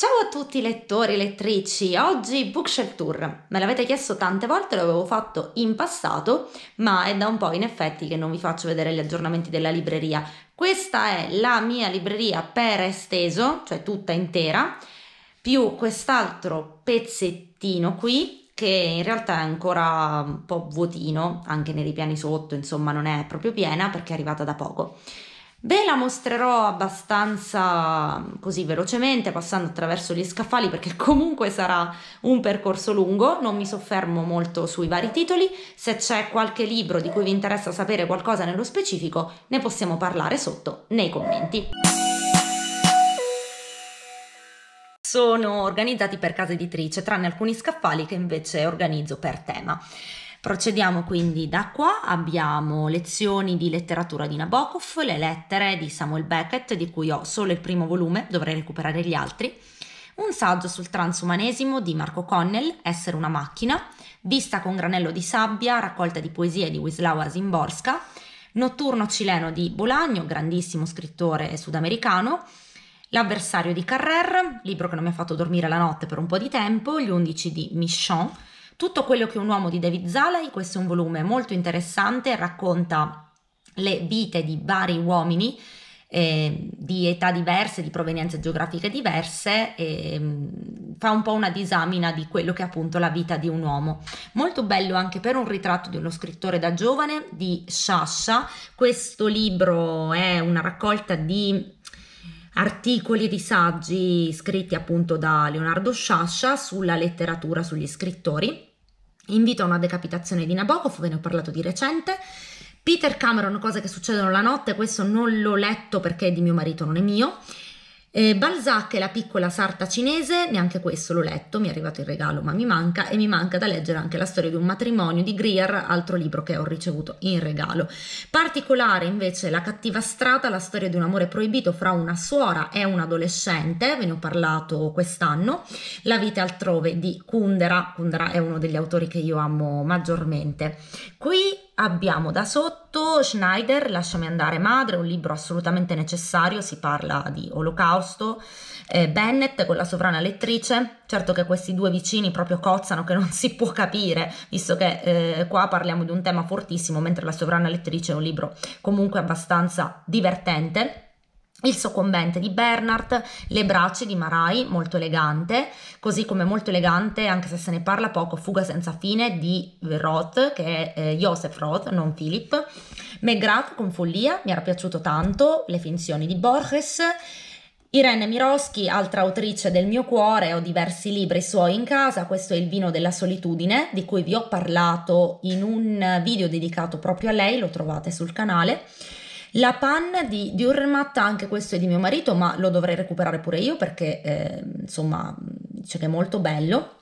Ciao a tutti lettori e lettrici, oggi Bookshelf Tour. Me l'avete chiesto tante volte, l'avevo fatto in passato, ma è da un po' in effetti che non vi faccio vedere gli aggiornamenti della libreria. Questa è la mia libreria per esteso, cioè tutta intera, più quest'altro pezzettino qui che in realtà è ancora un po' vuotino, anche nei ripiani sotto, insomma non è proprio piena perché è arrivata da poco. Ve la mostrerò abbastanza così velocemente passando attraverso gli scaffali perché comunque sarà un percorso lungo, non mi soffermo molto sui vari titoli, se c'è qualche libro di cui vi interessa sapere qualcosa nello specifico ne possiamo parlare sotto nei commenti. Sono organizzati per casa editrice, tranne alcuni scaffali che invece organizzo per tema. Procediamo quindi da qua, abbiamo lezioni di letteratura di Nabokov, le lettere di Samuel Beckett, di cui ho solo il primo volume, dovrei recuperare gli altri, un saggio sul transumanesimo di Marco Connell, Essere una macchina, Vista con granello di sabbia, raccolta di poesie di Wislawa Zimborska, Notturno cileno di Bolagno, grandissimo scrittore sudamericano, L'avversario di Carrer, libro che non mi ha fatto dormire la notte per un po' di tempo, Gli undici di Michon, tutto quello che un uomo di David Zalai, questo è un volume molto interessante, racconta le vite di vari uomini eh, di età diverse, di provenienze geografiche diverse, eh, fa un po' una disamina di quello che è appunto la vita di un uomo. Molto bello anche per un ritratto di uno scrittore da giovane di Sciascia. Questo libro è una raccolta di articoli e di saggi scritti appunto da Leonardo Sciascia sulla letteratura, sugli scrittori Invito a una decapitazione di Nabokov, ve ne ho parlato di recente. Peter Cameron, cose che succedono la notte, questo non l'ho letto perché è di mio marito, non è mio. Eh, Balzac e la piccola sarta cinese, neanche questo l'ho letto, mi è arrivato il regalo ma mi manca e mi manca da leggere anche la storia di un matrimonio di Greer, altro libro che ho ricevuto in regalo. Particolare invece La cattiva strada, la storia di un amore proibito fra una suora e un adolescente, ve ne ho parlato quest'anno, La vita altrove di Kundera, Kundera è uno degli autori che io amo maggiormente. Qui Abbiamo da sotto Schneider, Lasciami andare madre, un libro assolutamente necessario, si parla di olocausto, eh, Bennett con la sovrana lettrice, certo che questi due vicini proprio cozzano che non si può capire, visto che eh, qua parliamo di un tema fortissimo, mentre la sovrana lettrice è un libro comunque abbastanza divertente il soccombente di Bernard, le braccia di Marai, molto elegante, così come molto elegante, anche se se ne parla poco, Fuga senza fine di Roth, che è eh, Joseph Roth, non Philip, McGrath con follia, mi era piaciuto tanto, le finzioni di Borges, Irene Miroschi, altra autrice del mio cuore, ho diversi libri suoi in casa, questo è Il vino della solitudine, di cui vi ho parlato in un video dedicato proprio a lei, lo trovate sul canale. La panna di Diurmat, anche questo è di mio marito, ma lo dovrei recuperare pure io perché eh, insomma dice che è molto bello.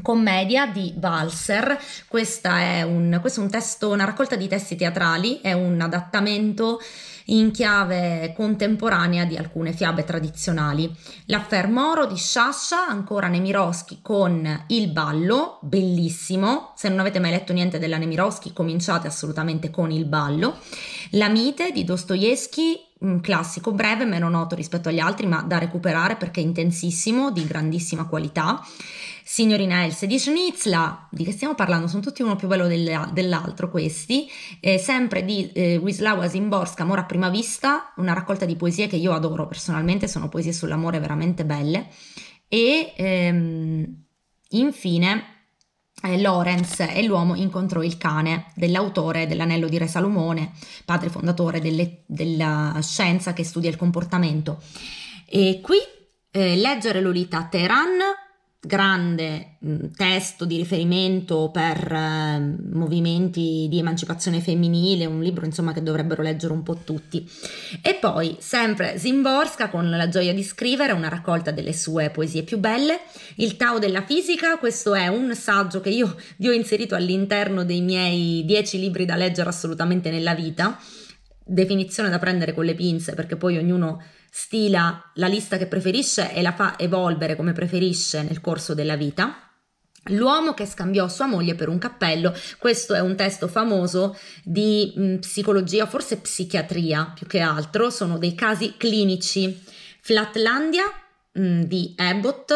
Commedia di Balser, questo è un testo, una raccolta di testi teatrali, è un adattamento in chiave contemporanea di alcune fiabe tradizionali. L'Affer Moro di Sciascia, ancora Nemiroschi con Il ballo, bellissimo. Se non avete mai letto niente della Nemiroschi, cominciate assolutamente con Il ballo. La mite di Dostoevsky, un classico breve, meno noto rispetto agli altri, ma da recuperare perché è intensissimo, di grandissima qualità signorina Else di Schnitzla, di che stiamo parlando? Sono tutti uno più bello del, dell'altro questi, eh, sempre di eh, Wisława Zimborska, Amore a prima vista, una raccolta di poesie che io adoro personalmente, sono poesie sull'amore veramente belle, e ehm, infine eh, Lorenz e l'uomo incontrò il cane dell'autore dell'anello di Re Salomone, padre fondatore delle, della scienza che studia il comportamento. E qui eh, leggere Lolita a Teheran grande mm, testo di riferimento per eh, movimenti di emancipazione femminile, un libro insomma che dovrebbero leggere un po' tutti. E poi sempre Zimborska con La gioia di scrivere, una raccolta delle sue poesie più belle, Il Tao della fisica, questo è un saggio che io vi ho inserito all'interno dei miei dieci libri da leggere assolutamente nella vita, definizione da prendere con le pinze perché poi ognuno stila la lista che preferisce e la fa evolvere come preferisce nel corso della vita. L'uomo che scambiò sua moglie per un cappello, questo è un testo famoso di mh, mm, psicologia, forse psichiatria più che altro, sono dei casi clinici. Flatlandia mh, mm, di Abbott,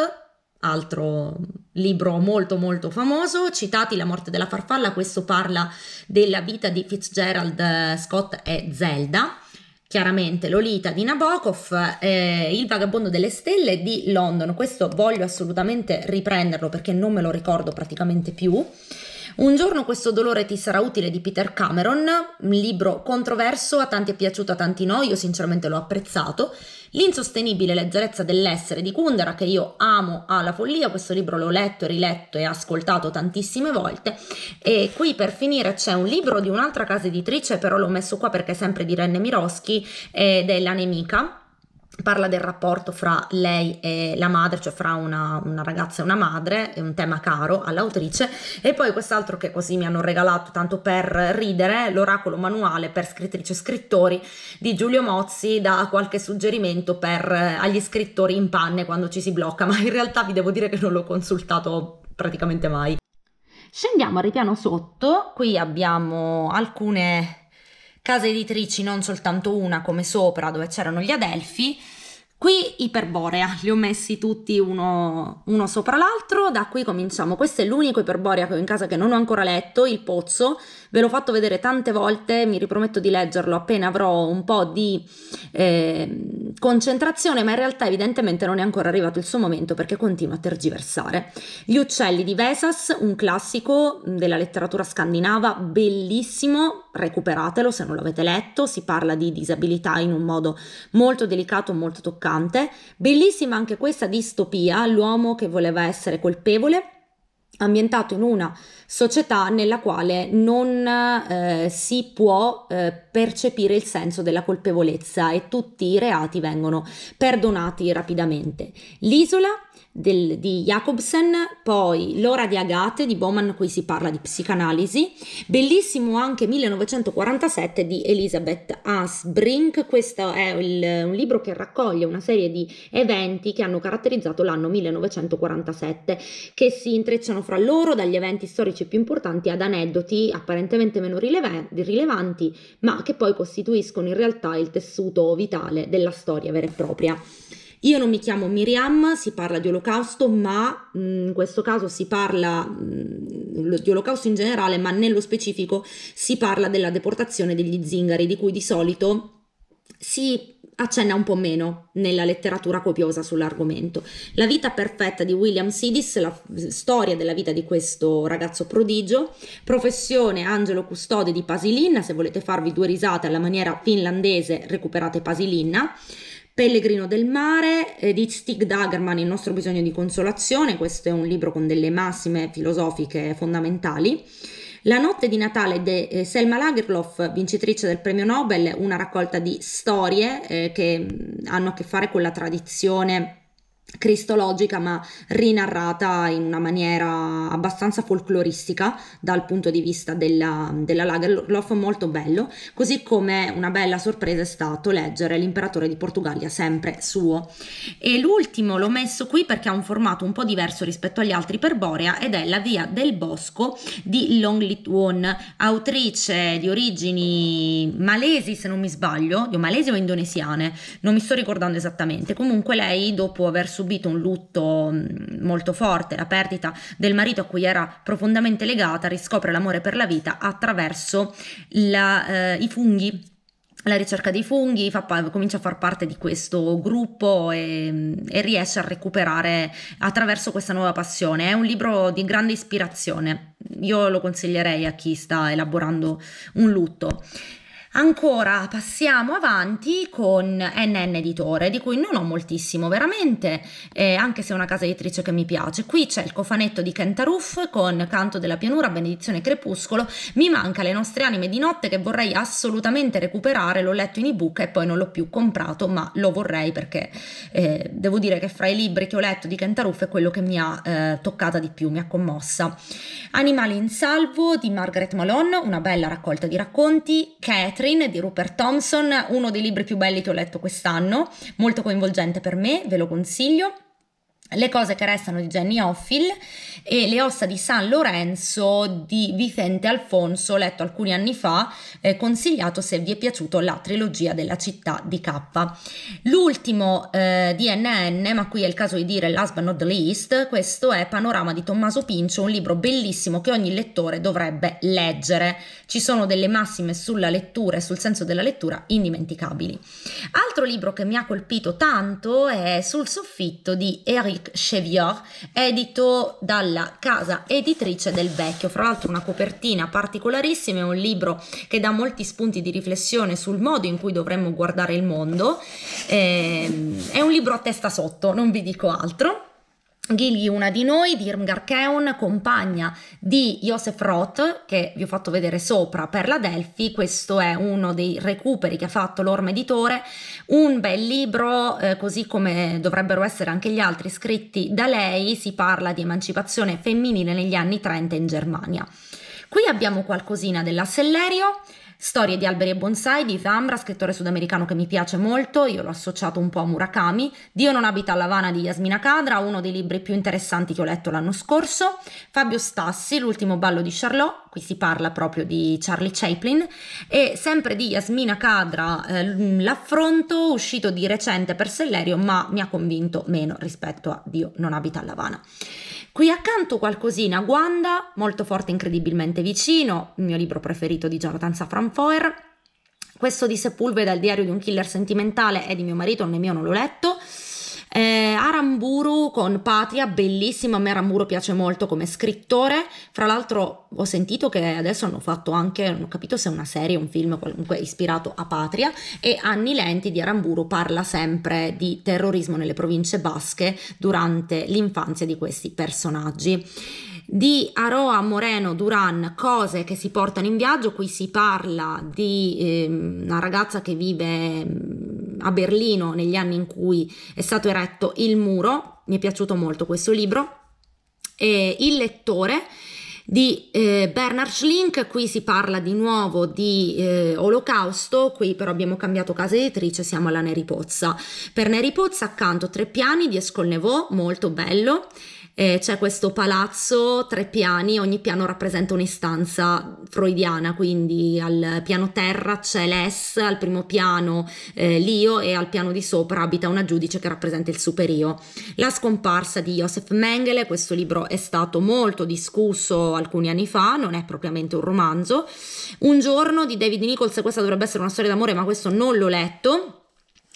altro libro molto molto famoso, citati La morte della farfalla, questo parla della vita di Fitzgerald eh, Scott e Zelda chiaramente Lolita di Nabokov, eh, Il vagabondo delle stelle di London. Questo voglio assolutamente riprenderlo perché non me lo ricordo praticamente più. Un giorno questo dolore ti sarà utile di Peter Cameron, un libro controverso, a tanti è piaciuto, a tanti no, io sinceramente l'ho apprezzato. L'insostenibile leggerezza dell'essere di Kundera, che io amo alla follia, questo libro l'ho letto, e riletto e ascoltato tantissime volte. E qui per finire c'è un libro di un'altra casa editrice, però l'ho messo qua perché è sempre di Renne Miroschi, ed eh, è La nemica parla del rapporto fra lei e la madre, cioè fra una, una ragazza e una madre, è un tema caro all'autrice, e poi quest'altro che così mi hanno regalato tanto per ridere, l'oracolo manuale per scrittrici e scrittori di Giulio Mozzi dà qualche suggerimento per, eh, agli scrittori in panne quando ci si blocca, ma in realtà vi devo dire che non l'ho consultato praticamente mai. Scendiamo al ripiano sotto, qui abbiamo alcune case editrici, non soltanto una come sopra dove c'erano gli Adelfi. Qui Iperborea, li ho messi tutti uno, uno sopra l'altro, da qui cominciamo. Questo è l'unico Iperborea che ho in casa che non ho ancora letto, Il Pozzo, ve l'ho fatto vedere tante volte, mi riprometto di leggerlo appena avrò un po' di eh, concentrazione, ma in realtà evidentemente non è ancora arrivato il suo momento perché continua a tergiversare. Gli uccelli di Vesas, un classico della letteratura scandinava, bellissimo, recuperatelo se non l'avete letto, si parla di disabilità in un modo molto delicato, molto toccante. Bellissima anche questa distopia, l'uomo che voleva essere colpevole ambientato in una società nella quale non eh, si può eh, percepire il senso della colpevolezza e tutti i reati vengono perdonati rapidamente. L'isola del, di Jacobsen, poi L'ora di Agate di Bowman, qui si parla di psicanalisi, bellissimo anche 1947 di Elisabeth Asbrink, questo è il, un libro che raccoglie una serie di eventi che hanno caratterizzato l'anno 1947, che si intrecciano fra loro dagli eventi storici più importanti ad aneddoti apparentemente meno rileve- rilevanti, ma che poi costituiscono in realtà il tessuto vitale della storia vera e propria. Io non mi chiamo Miriam, si parla di olocausto, ma mm, in questo caso si parla mm, di olocausto in generale, ma nello specifico si parla della deportazione degli zingari, di cui di solito si accenna un po' meno nella letteratura copiosa sull'argomento. La vita perfetta di William Sidis, la storia della vita di questo ragazzo prodigio, professione angelo custode di Pasilinna, se volete farvi due risate alla maniera finlandese recuperate Pasilinna, Pellegrino del mare eh, di Stig Dagerman, Il nostro bisogno di consolazione, questo è un libro con delle massime filosofiche fondamentali. La notte di Natale di eh, Selma Lagerlof, vincitrice del premio Nobel, una raccolta di storie eh, che mm, hanno a che fare con la tradizione cristologica ma rinarrata in una maniera abbastanza folcloristica dal punto di vista della, della Lagerlof molto bello così come una bella sorpresa è stato leggere l'imperatore di Portogallia sempre suo e l'ultimo l'ho messo qui perché ha un formato un po' diverso rispetto agli altri per Borea ed è la via del bosco di Long Litwon autrice di origini malesi se non mi sbaglio o malesi o indonesiane non mi sto ricordando esattamente comunque lei dopo aver subito un lutto mm, molto forte, la perdita del marito a cui era profondamente legata, riscopre l'amore per la vita attraverso la, eh, i funghi la ricerca dei funghi, fa, comincia a far parte di questo gruppo e, mm, e, riesce a recuperare attraverso questa nuova passione. È un libro di grande ispirazione, io lo consiglierei a chi sta elaborando un lutto. Ancora passiamo avanti con NN Editore, di cui non ho moltissimo veramente, eh, anche se è una casa editrice che mi piace. Qui c'è il cofanetto di Kentaruff con Canto della pianura, Benedizione Crepuscolo. Mi manca Le nostre anime di notte che vorrei assolutamente recuperare, l'ho letto in ebook e poi non l'ho più comprato, ma lo vorrei perché eh, devo dire che fra i libri che ho letto di Kentaruff è quello che mi ha eh, toccata di più, mi ha commossa. Animali in salvo di Margaret Malone, una bella raccolta di racconti, Catherine Green di Rupert Thompson, uno dei libri più belli che ho letto quest'anno, molto coinvolgente per me, ve lo consiglio le cose che restano di Jenny Offill e le ossa di San Lorenzo di Vicente Alfonso, letto alcuni anni fa, eh, consigliato se vi è piaciuto la trilogia della città di K. L'ultimo eh, DNN, ma qui è il caso di dire last but not least, questo è Panorama di Tommaso Pincio, un libro bellissimo che ogni lettore dovrebbe leggere. Ci sono delle massime sulla lettura e sul senso della lettura indimenticabili. Altro libro che mi ha colpito tanto è Sul soffitto di Eric Michael Cheviot, edito dalla casa editrice del vecchio. Fra l'altro una copertina particolarissima, è un libro che dà molti spunti di riflessione sul modo in cui dovremmo guardare il mondo. Ehm, è un libro a testa sotto, non vi dico altro. Gilgi, una di noi, di Irmgar Keun, compagna di Josef Roth, che vi ho fatto vedere sopra per la Delphi, questo è uno dei recuperi che ha fatto l'Orme Editore, un bel libro, eh, così come dovrebbero essere anche gli altri scritti da lei, si parla di emancipazione femminile negli anni 30 in Germania. Qui abbiamo qualcosina della Sellerio, Storie di alberi e bonsai di Zambra, scrittore sudamericano che mi piace molto, io l'ho associato un po' a Murakami, Dio non abita a Lavana di Yasmina Cadra, uno dei libri più interessanti che ho letto l'anno scorso, Fabio Stassi, L'ultimo ballo di Charlot, qui si parla proprio di Charlie Chaplin, e sempre di Yasmina Cadra, eh, l'affronto uscito di recente per Sellerio, ma mi ha convinto meno rispetto a Dio non abita a Lavana. Qui accanto qualcosina, Guanda, molto forte incredibilmente vicino, il mio libro preferito di Jonathan Safran Foer. Questo di Sepulveda, il diario di un killer sentimentale, è di mio marito, non è mio, non l'ho letto. Eh, Aramburu con Patria, bellissima, a me Aramburu piace molto come scrittore, fra l'altro ho sentito che adesso hanno fatto anche, non ho capito se è una serie, un film comunque ispirato a Patria e Anni Lenti di Aramburu parla sempre di terrorismo nelle province basche durante l'infanzia di questi personaggi. Di Aroa Moreno Duran, cose che si portano in viaggio, qui si parla di eh, una ragazza che vive a Berlino negli anni in cui è stato eretto il muro, mi è piaciuto molto questo libro, e Il lettore di eh, Bernard Schlink, qui si parla di nuovo di eh, Olocausto, qui però abbiamo cambiato casa editrice, siamo alla Neri Pozza. Per Neri Pozza accanto tre piani di Escolnevaux, molto bello, eh, c'è questo palazzo, tre piani, ogni piano rappresenta un'istanza freudiana, quindi al piano terra c'è l'Es, al primo piano eh, l'Io e al piano di sopra abita una giudice che rappresenta il superio. La scomparsa di Joseph Mengele, questo libro è stato molto discusso alcuni anni fa, non è propriamente un romanzo. Un giorno di David Nichols, questa dovrebbe essere una storia d'amore ma questo non l'ho letto.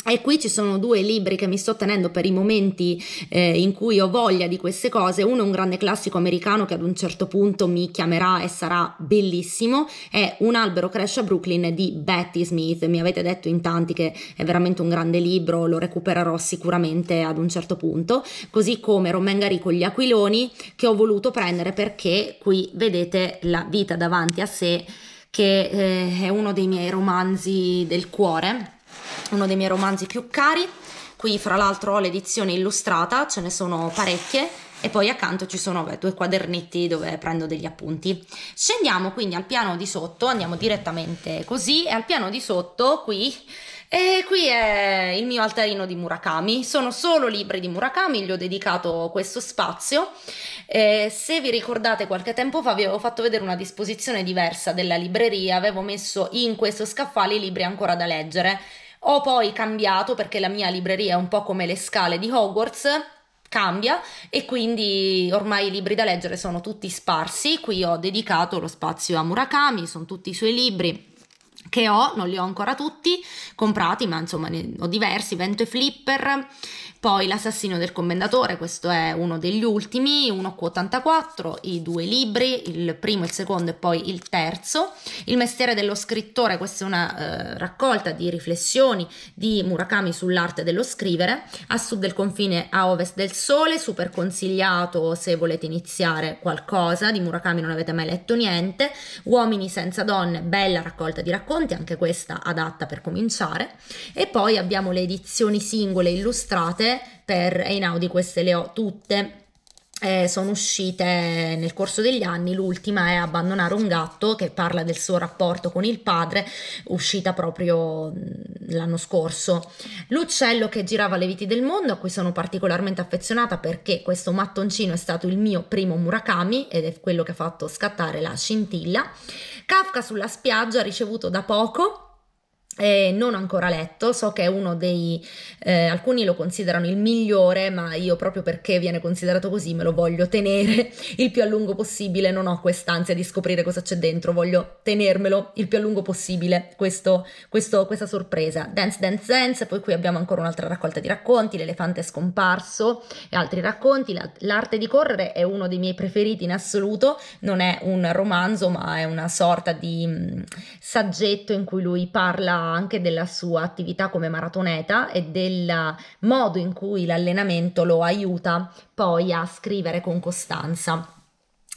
E qui ci sono due libri che mi sto tenendo per i momenti eh, in cui ho voglia di queste cose. Uno è un grande classico americano che ad un certo punto mi chiamerà e sarà bellissimo. È Un albero cresce a Brooklyn di Betty Smith. Mi avete detto in tanti che è veramente un grande libro, lo recupererò sicuramente ad un certo punto. Così come Romain Gary con gli aquiloni che ho voluto prendere perché qui vedete la vita davanti a sé che eh, è uno dei miei romanzi del cuore uno dei miei romanzi più cari. Qui fra l'altro ho l'edizione illustrata, ce ne sono parecchie e poi accanto ci sono beh, due quadernetti dove prendo degli appunti. Scendiamo quindi al piano di sotto, andiamo direttamente così e al piano di sotto qui e qui è il mio altarino di Murakami, sono solo libri di Murakami, gli ho dedicato questo spazio. Eh, se vi ricordate qualche tempo fa vi avevo fatto vedere una disposizione diversa della libreria, avevo messo in questo scaffale i libri ancora da leggere. Ho poi cambiato perché la mia libreria è un po' come le scale di Hogwarts, cambia e quindi ormai i libri da leggere sono tutti sparsi. Qui ho dedicato lo spazio a Murakami, sono tutti i suoi libri che ho, non li ho ancora tutti comprati, ma insomma ne ho diversi, Vento e Flipper, poi L'assassino del commendatore, questo è uno degli ultimi, 1Q84, i due libri, il primo, il secondo e poi il terzo, Il mestiere dello scrittore, questa è una eh, raccolta di riflessioni di Murakami sull'arte dello scrivere, a sud del confine a ovest del sole, super consigliato se volete iniziare qualcosa, di Murakami non avete mai letto niente, Uomini senza donne, bella raccolta di racconti, racconti, anche questa adatta per cominciare, e poi abbiamo le edizioni singole illustrate per Einaudi, queste le ho tutte. Eh, sono uscite nel corso degli anni, l'ultima è Abbandonare un gatto che parla del suo rapporto con il padre, uscita proprio mm, l'anno scorso. L'uccello che girava le viti del mondo, a cui sono particolarmente affezionata perché questo mattoncino è stato il mio primo Murakami ed è quello che ha fatto scattare la scintilla. Kafka sulla spiaggia ricevuto da poco eh, non ancora letto, so che è uno dei, eh, alcuni lo considerano il migliore, ma io proprio perché viene considerato così me lo voglio tenere il più a lungo possibile, non ho quest'ansia di scoprire cosa c'è dentro, voglio tenermelo il più a lungo possibile, questo, questo, questa sorpresa. Dance, dance, dance, poi qui abbiamo ancora un'altra raccolta di racconti, l'elefante è scomparso e altri racconti, l'arte di correre è uno dei miei preferiti in assoluto, non è un romanzo ma è una sorta di mh, mm, saggetto in cui lui parla anche della sua attività come maratoneta e del modo in cui l'allenamento lo aiuta poi a scrivere con costanza.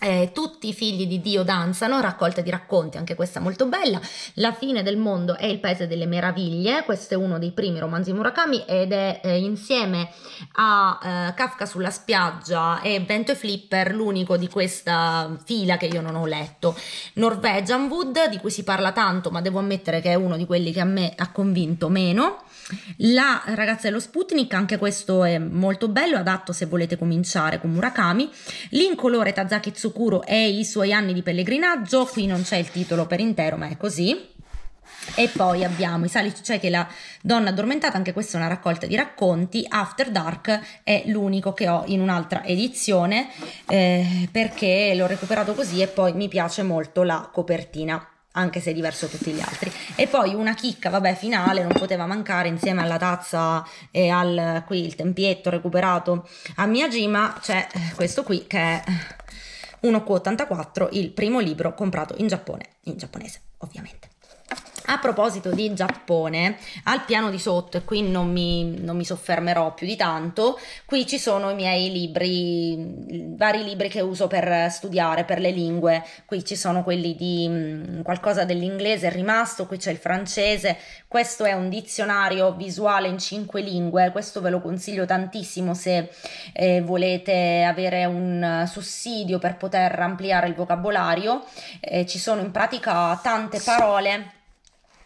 Eh, tutti i figli di Dio danzano, raccolta di racconti, anche questa molto bella. La fine del mondo è il paese delle meraviglie, questo è uno dei primi romanzi Murakami ed è eh, insieme a eh, Kafka sulla spiaggia e Vento e Flipper l'unico di questa fila che io non ho letto. Norwegian Wood, di cui si parla tanto, ma devo ammettere che è uno di quelli che a me ha convinto meno. La ragazza dello Sputnik, anche questo è molto bello, adatto se volete cominciare con Murakami. L'incolore Tazaki Tsukuro e i suoi anni di pellegrinaggio, qui non c'è il titolo per intero, ma è così. E poi abbiamo I salici, cioè che la donna addormentata, anche questa è una raccolta di racconti, After Dark è l'unico che ho in un'altra edizione eh, perché l'ho recuperato così e poi mi piace molto la copertina anche se diverso da tutti gli altri. E poi una chicca, vabbè, finale, non poteva mancare insieme alla tazza e al qui il tempietto recuperato a Miyajima, c'è questo qui che è 1Q84, il primo libro comprato in Giappone, in giapponese, ovviamente. A proposito di Giappone, al piano di sotto, e qui non mi, non mi, soffermerò più di tanto, qui ci sono i miei libri, vari libri che uso per studiare, per le lingue, qui ci sono quelli di mh, mm, qualcosa dell'inglese è rimasto, qui c'è il francese, questo è un dizionario visuale in cinque lingue, questo ve lo consiglio tantissimo se eh, volete avere un sussidio per poter ampliare il vocabolario, eh, ci sono in pratica tante parole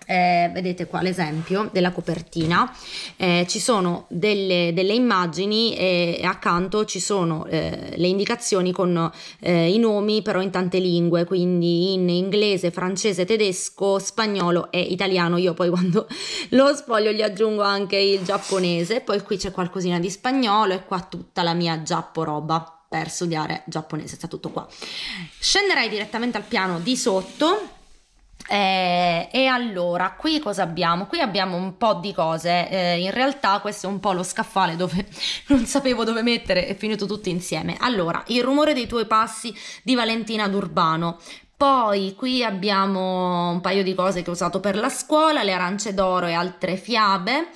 eh, vedete qua l'esempio della copertina, eh, ci sono delle, delle, immagini e accanto ci sono eh, le indicazioni con eh, i nomi però in tante lingue, quindi in inglese, francese, tedesco, spagnolo e italiano. Io poi quando lo spoglio gli aggiungo anche il giapponese, poi qui c'è qualcosina di spagnolo e qua tutta la mia giappo roba per studiare giapponese, sta tutto qua. Scenderai direttamente al piano di sotto eh, e allora, qui cosa abbiamo? Qui abbiamo un po' di cose, eh, in realtà questo è un po' lo scaffale dove non sapevo dove mettere, è finito tutto insieme. Allora, il rumore dei tuoi passi di Valentina D'Urbano, poi qui abbiamo un paio di cose che ho usato per la scuola, le arance d'oro e altre fiabe.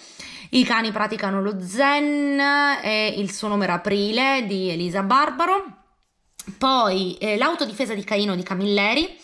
I cani praticano lo zen e eh, il suo nome era Aprile di Elisa Barbaro. Poi eh, l'autodifesa di Caino di Camilleri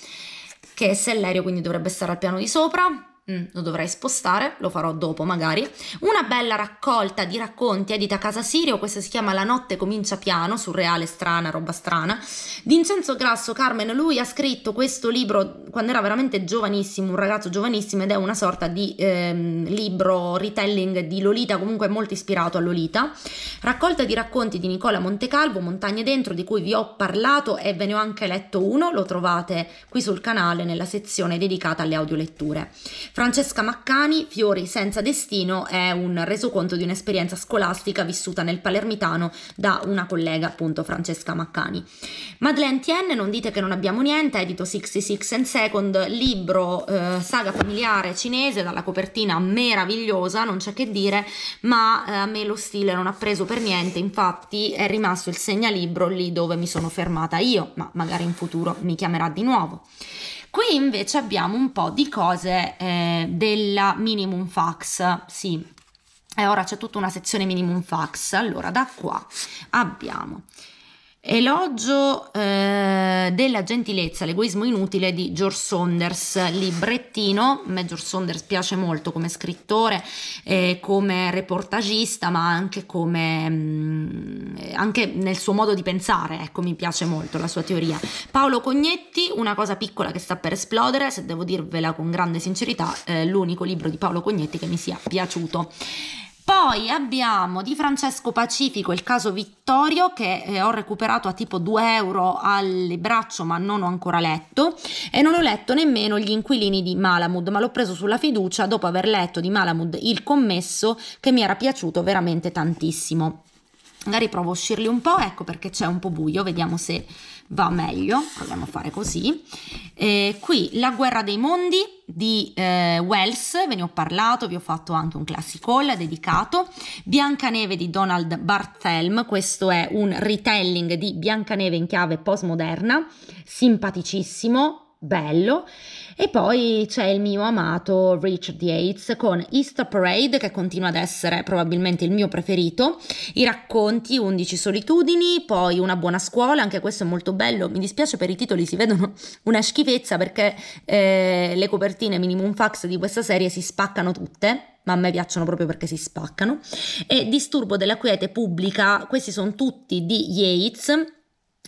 che è Sellerio, quindi dovrebbe stare al piano di sopra. Mm, lo dovrei spostare, lo farò dopo magari. Una bella raccolta di racconti edita a Casa Sirio, questa si chiama La notte comincia piano, surreale, strana, roba strana. Vincenzo Grasso, Carmen, lui ha scritto questo libro quando era veramente giovanissimo, un ragazzo giovanissimo ed è una sorta di ehm, libro retelling di Lolita, comunque molto ispirato a Lolita. Raccolta di racconti di Nicola Montecalvo, Montagne dentro, di cui vi ho parlato e ve ne ho anche letto uno, lo trovate qui sul canale nella sezione dedicata alle audioletture. Francesca Maccani, Fiori senza destino, è un resoconto di un'esperienza scolastica vissuta nel palermitano da una collega, appunto Francesca Maccani. Madeleine Tien, Non dite che non abbiamo niente, edito 66 and Second, libro eh, saga familiare cinese dalla copertina meravigliosa, non c'è che dire, ma eh, a me lo stile non ha preso per niente, infatti è rimasto il segnalibro lì dove mi sono fermata io, ma magari in futuro mi chiamerà di nuovo. Qui invece abbiamo un po' di cose eh, della minimum fax, sì, e ora c'è tutta una sezione minimum fax. Allora, da qua abbiamo Elogio eh, della gentilezza, l'egoismo inutile di George Saunders, librettino, a me George Saunders piace molto come scrittore, eh, come reportagista, ma anche, come, mh, mm, anche nel suo modo di pensare, ecco mi piace molto la sua teoria. Paolo Cognetti, una cosa piccola che sta per esplodere, se devo dirvela con grande sincerità, eh, l'unico libro di Paolo Cognetti che mi sia piaciuto. Poi abbiamo di Francesco Pacifico il caso Vittorio che eh, ho recuperato a tipo 2 euro al braccio ma non ho ancora letto e non ho letto nemmeno gli inquilini di Malamud ma l'ho preso sulla fiducia dopo aver letto di Malamud il commesso che mi era piaciuto veramente tantissimo magari provo a uscirli un po', ecco perché c'è un po' buio, vediamo se va meglio, proviamo a fare così. Eh, qui La guerra dei mondi di eh, Wells, ve ne ho parlato, vi ho fatto anche un classic haul dedicato, Biancaneve di Donald Barthelm, questo è un retelling di Biancaneve in chiave postmoderna, simpaticissimo, bello. E poi c'è il mio amato Richard Yates con Easter Parade, che continua ad essere probabilmente il mio preferito, i racconti 11 solitudini, poi Una buona scuola, anche questo è molto bello, mi dispiace per i titoli, si vedono una schifezza perché eh, le copertine minimum fax di questa serie si spaccano tutte ma a me piacciono proprio perché si spaccano, e Disturbo della quiete pubblica, questi sono tutti di Yates,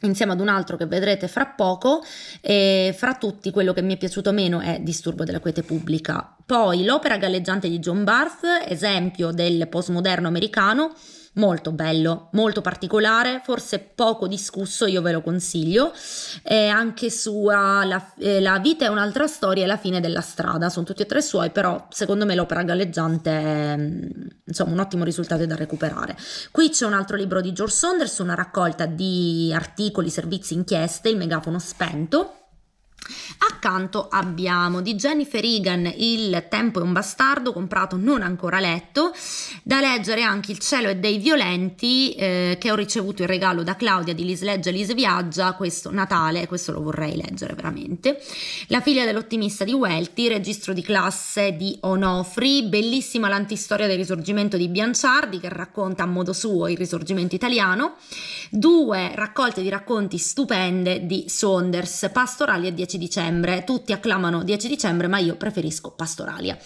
insieme ad un altro che vedrete fra poco e fra tutti quello che mi è piaciuto meno è Disturbo della quiete pubblica. Poi l'opera galleggiante di John Barth, esempio del postmoderno americano, molto bello, molto particolare, forse poco discusso, io ve lo consiglio. E anche sua la, eh, la, vita è un'altra storia e la fine della strada, sono tutti e tre suoi, però secondo me l'opera galleggiante è mm, insomma, un ottimo risultato da recuperare. Qui c'è un altro libro di George Saunders, una raccolta di articoli, servizi, inchieste, il megafono spento Accanto abbiamo di Jennifer Egan Il tempo è un bastardo, comprato non ancora letto, da leggere anche Il cielo e dei violenti eh, che ho ricevuto in regalo da Claudia di Lis Legge Lis Viaggia questo Natale, questo lo vorrei leggere veramente. La figlia dell'ottimista di Welty, registro di classe di Onofri, bellissima l'antistoria del risorgimento di Bianciardi che racconta a modo suo il risorgimento italiano, due raccolte di racconti stupende di Saunders, pastorali e dieci 10 dicembre, tutti acclamano 10 dicembre, ma io preferisco Pastoralia.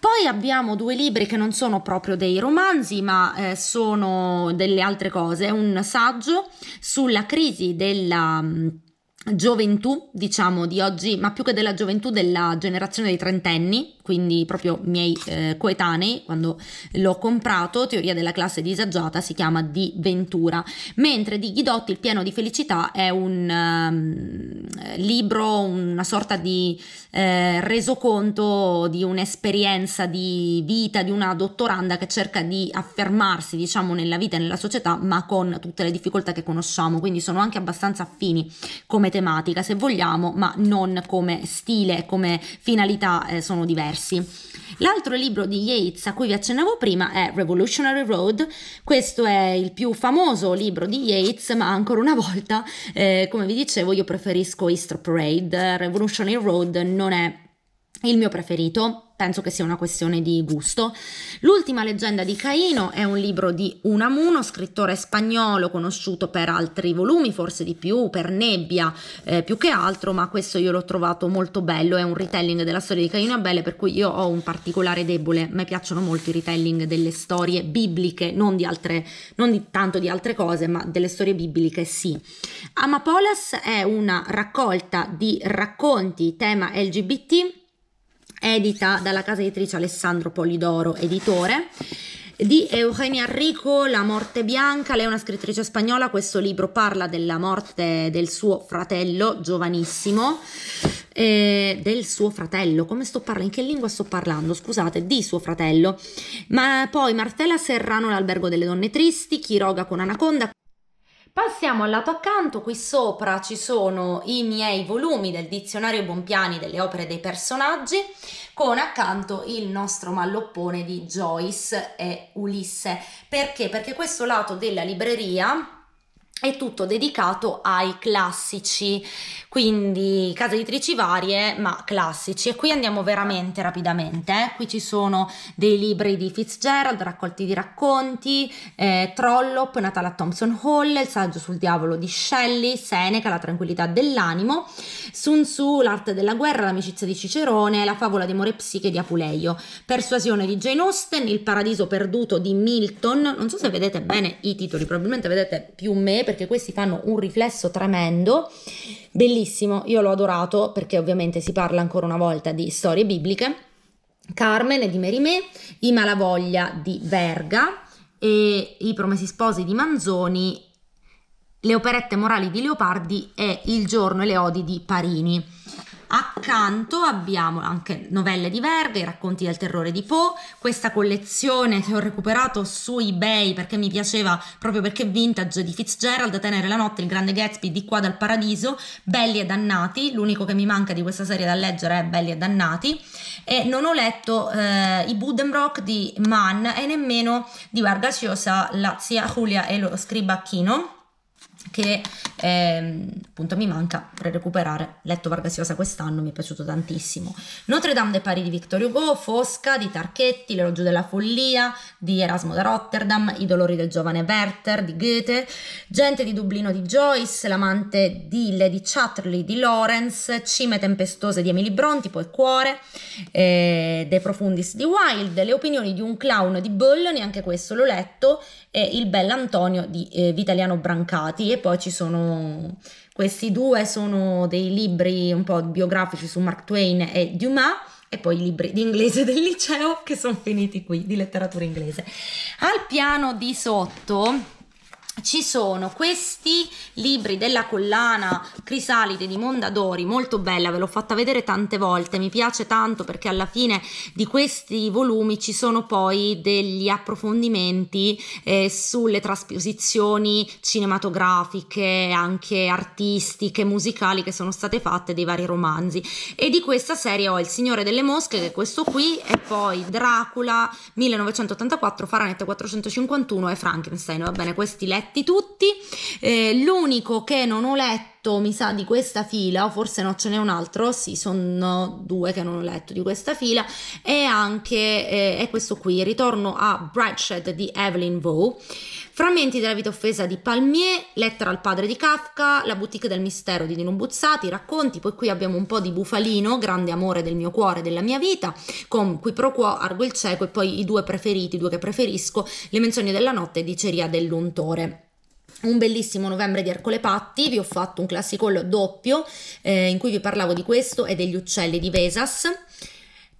Poi abbiamo due libri che non sono proprio dei romanzi, ma eh, sono delle altre cose, un saggio sulla crisi della gioventù, diciamo, di oggi, ma più che della gioventù della generazione dei trentenni, quindi proprio miei eh, coetanei, quando l'ho comprato, Teoria della classe disagiata si chiama Di Ventura, mentre di Ghidotti Il piano di felicità è un um, libro, una sorta di eh, resoconto di un'esperienza di vita di una dottoranda che cerca di affermarsi, diciamo, nella vita e nella società, ma con tutte le difficoltà che conosciamo, quindi sono anche abbastanza affini come tematica se vogliamo, ma non come stile, come finalità eh, sono diversi. L'altro libro di Yeats a cui vi accennavo prima è Revolutionary Road, questo è il più famoso libro di Yeats, ma ancora una volta, eh, come vi dicevo, io preferisco Easter Parade, Revolutionary Road non è il mio preferito, penso che sia una questione di gusto. L'ultima leggenda di Caino è un libro di Unamuno, scrittore spagnolo conosciuto per altri volumi, forse di più, per Nebbia eh, più che altro, ma questo io l'ho trovato molto bello, è un retelling della storia di Caino e Abele per cui io ho un particolare debole, a me piacciono molto i retelling delle storie bibliche, non di altre, non di tanto di altre cose, ma delle storie bibliche sì. Amapolas è una raccolta di racconti tema LGBT edita dalla casa editrice Alessandro Polidoro, editore di Eugenia Rico, La morte bianca, lei è una scrittrice spagnola, questo libro parla della morte del suo fratello giovanissimo, eh, del suo fratello, come sto parlando, in che lingua sto parlando, scusate, di suo fratello, ma poi Martella Serrano, l'albergo delle donne tristi, Chiroga con Anaconda, Passiamo al lato accanto, qui sopra ci sono i miei volumi del dizionario Bompiani delle opere dei personaggi, con accanto il nostro malloppone di Joyce e Ulisse. Perché? Perché questo lato della libreria è tutto dedicato ai classici, quindi case editrici varie, ma classici. E qui andiamo veramente rapidamente. Eh. Qui ci sono dei libri di Fitzgerald, raccolti di racconti, eh, Trollop, Natala Thompson Hall, Il saggio sul diavolo di Shelley, Seneca, La tranquillità dell'animo, Sun Tzu, L'arte della guerra, L'amicizia di Cicerone, La favola di amore psiche di Apuleio, Persuasione di Jane Austen, Il paradiso perduto di Milton. Non so se vedete bene i titoli, probabilmente vedete più me perché perché questi fanno un riflesso tremendo, bellissimo, io l'ho adorato perché ovviamente si parla ancora una volta di storie bibliche. Carmen di Merimè, I Malavoglia di Verga e I Promessi Sposi di Manzoni, Le operette morali di Leopardi e Il giorno e le odi di Parini. Accanto abbiamo anche novelle di Verga, i racconti del terrore di Poe, questa collezione che ho recuperato su eBay perché mi piaceva proprio perché vintage di Fitzgerald, Tenere la notte, il grande Gatsby di qua dal paradiso, Belli e dannati, l'unico che mi manca di questa serie da leggere è Belli e dannati e non ho letto eh, i Buddenbrock di Mann e nemmeno di Vargas Llosa, la zia Julia e lo scribacchino che eh, appunto mi manca per recuperare. Letto Vargas Llosa quest'anno, mi è piaciuto tantissimo. Notre Dame de Paris di Vittorio Hugo, Fosca di Tarchetti, L'elogio della follia di Erasmo da Rotterdam, I dolori del giovane Werther di Goethe, Gente di Dublino di Joyce, L'amante di Lady Chatterley di Lawrence, Cime tempestose di Emily Bronti, poi Cuore, eh, De Profundis di Wilde, Le opinioni di un clown di Bull, neanche questo l'ho letto e il Bell'Antonio di eh, Vitaliano Brancati e poi ci sono questi due sono dei libri un po' biografici su Mark Twain e Dumas e poi i libri di inglese del liceo che sono finiti qui, di letteratura inglese. Al piano di sotto ci sono questi libri della collana Crisalide di Mondadori, molto bella, ve l'ho fatta vedere tante volte, mi piace tanto perché alla fine di questi volumi ci sono poi degli approfondimenti eh, sulle trasposizioni cinematografiche, anche artistiche, musicali che sono state fatte dei vari romanzi. E di questa serie ho Il Signore delle Mosche, che è questo qui, e poi Dracula 1984, Fahrenheit 451 e Frankenstein, va bene, questi letti letti tutti, eh, l'unico che non ho letto mi sa di questa fila o forse no ce n'è un altro sì sono due che non ho letto di questa fila e anche eh, è questo qui ritorno a Brightshed di Evelyn Vaux. Frammenti della vita offesa di Palmier, Lettera al padre di Kafka, La boutique del mistero di Dino Buzzati, racconti, poi qui abbiamo un po' di Bufalino, Grande amore del mio cuore, della mia vita, con Qui pro quo, Argo il cieco e poi i due preferiti, i due che preferisco, Le menzioni della notte e Diceria dell'untore un bellissimo novembre di Ercole Patti, vi ho fatto un classico doppio eh, in cui vi parlavo di questo e degli uccelli di Vesas.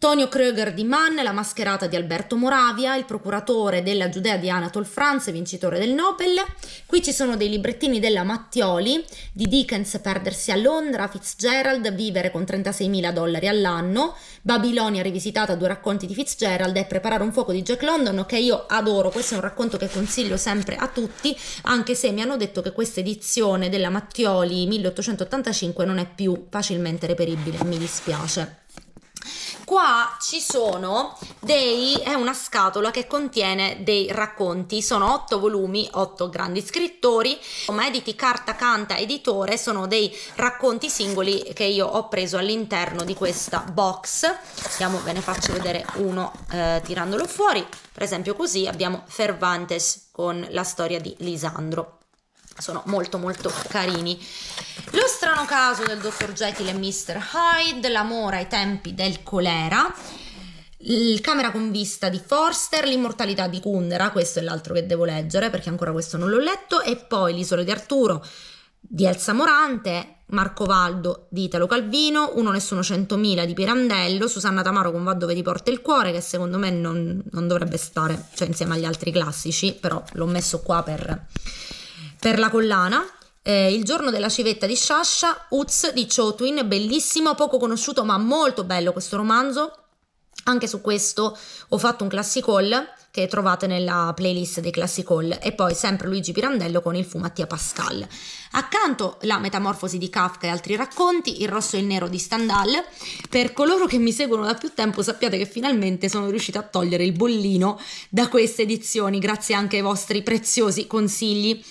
Tonio Kröger di Mann, la mascherata di Alberto Moravia, il procuratore della Giudea di Anatol Franz, vincitore del Nobel. Qui ci sono dei librettini della Mattioli, di Dickens Perdersi a Londra, Fitzgerald Vivere con 36.000 dollari all'anno, Babilonia rivisitata, due racconti di Fitzgerald e Preparare un fuoco di Jack London, che io adoro, questo è un racconto che consiglio sempre a tutti, anche se mi hanno detto che questa edizione della Mattioli 1885 non è più facilmente reperibile, mi dispiace qua ci sono dei è una scatola che contiene dei racconti sono otto volumi otto grandi scrittori ma editi carta canta editore sono dei racconti singoli che io ho preso all'interno di questa box vediamo ve ne faccio vedere uno eh, tirandolo fuori per esempio così abbiamo Fervantes con la storia di Lisandro sono molto molto carini. Lo strano caso del dottor Jekyll e Mr. Hyde, l'amore ai tempi del colera, il camera con vista di Forster, l'immortalità di Kundera, questo è l'altro che devo leggere perché ancora questo non l'ho letto, e poi l'isola di Arturo di Elsa Morante, Marco Valdo di Italo Calvino, Uno Nessuno 100.000 di Pirandello, Susanna Tamaro con Va dove ti porta il cuore, che secondo me non, non dovrebbe stare, cioè insieme agli altri classici, però l'ho messo qua per per la collana, eh, il giorno della civetta di Sciascia, Uz di Chotwin, bellissimo, poco conosciuto ma molto bello questo romanzo. Anche su questo ho fatto un classic haul che trovate nella playlist dei classic haul e poi sempre Luigi Pirandello con il fu Mattia Pascal. Accanto la metamorfosi di Kafka e altri racconti, il rosso e il nero di Stendhal. Per coloro che mi seguono da più tempo sappiate che finalmente sono riuscita a togliere il bollino da queste edizioni grazie anche ai vostri preziosi consigli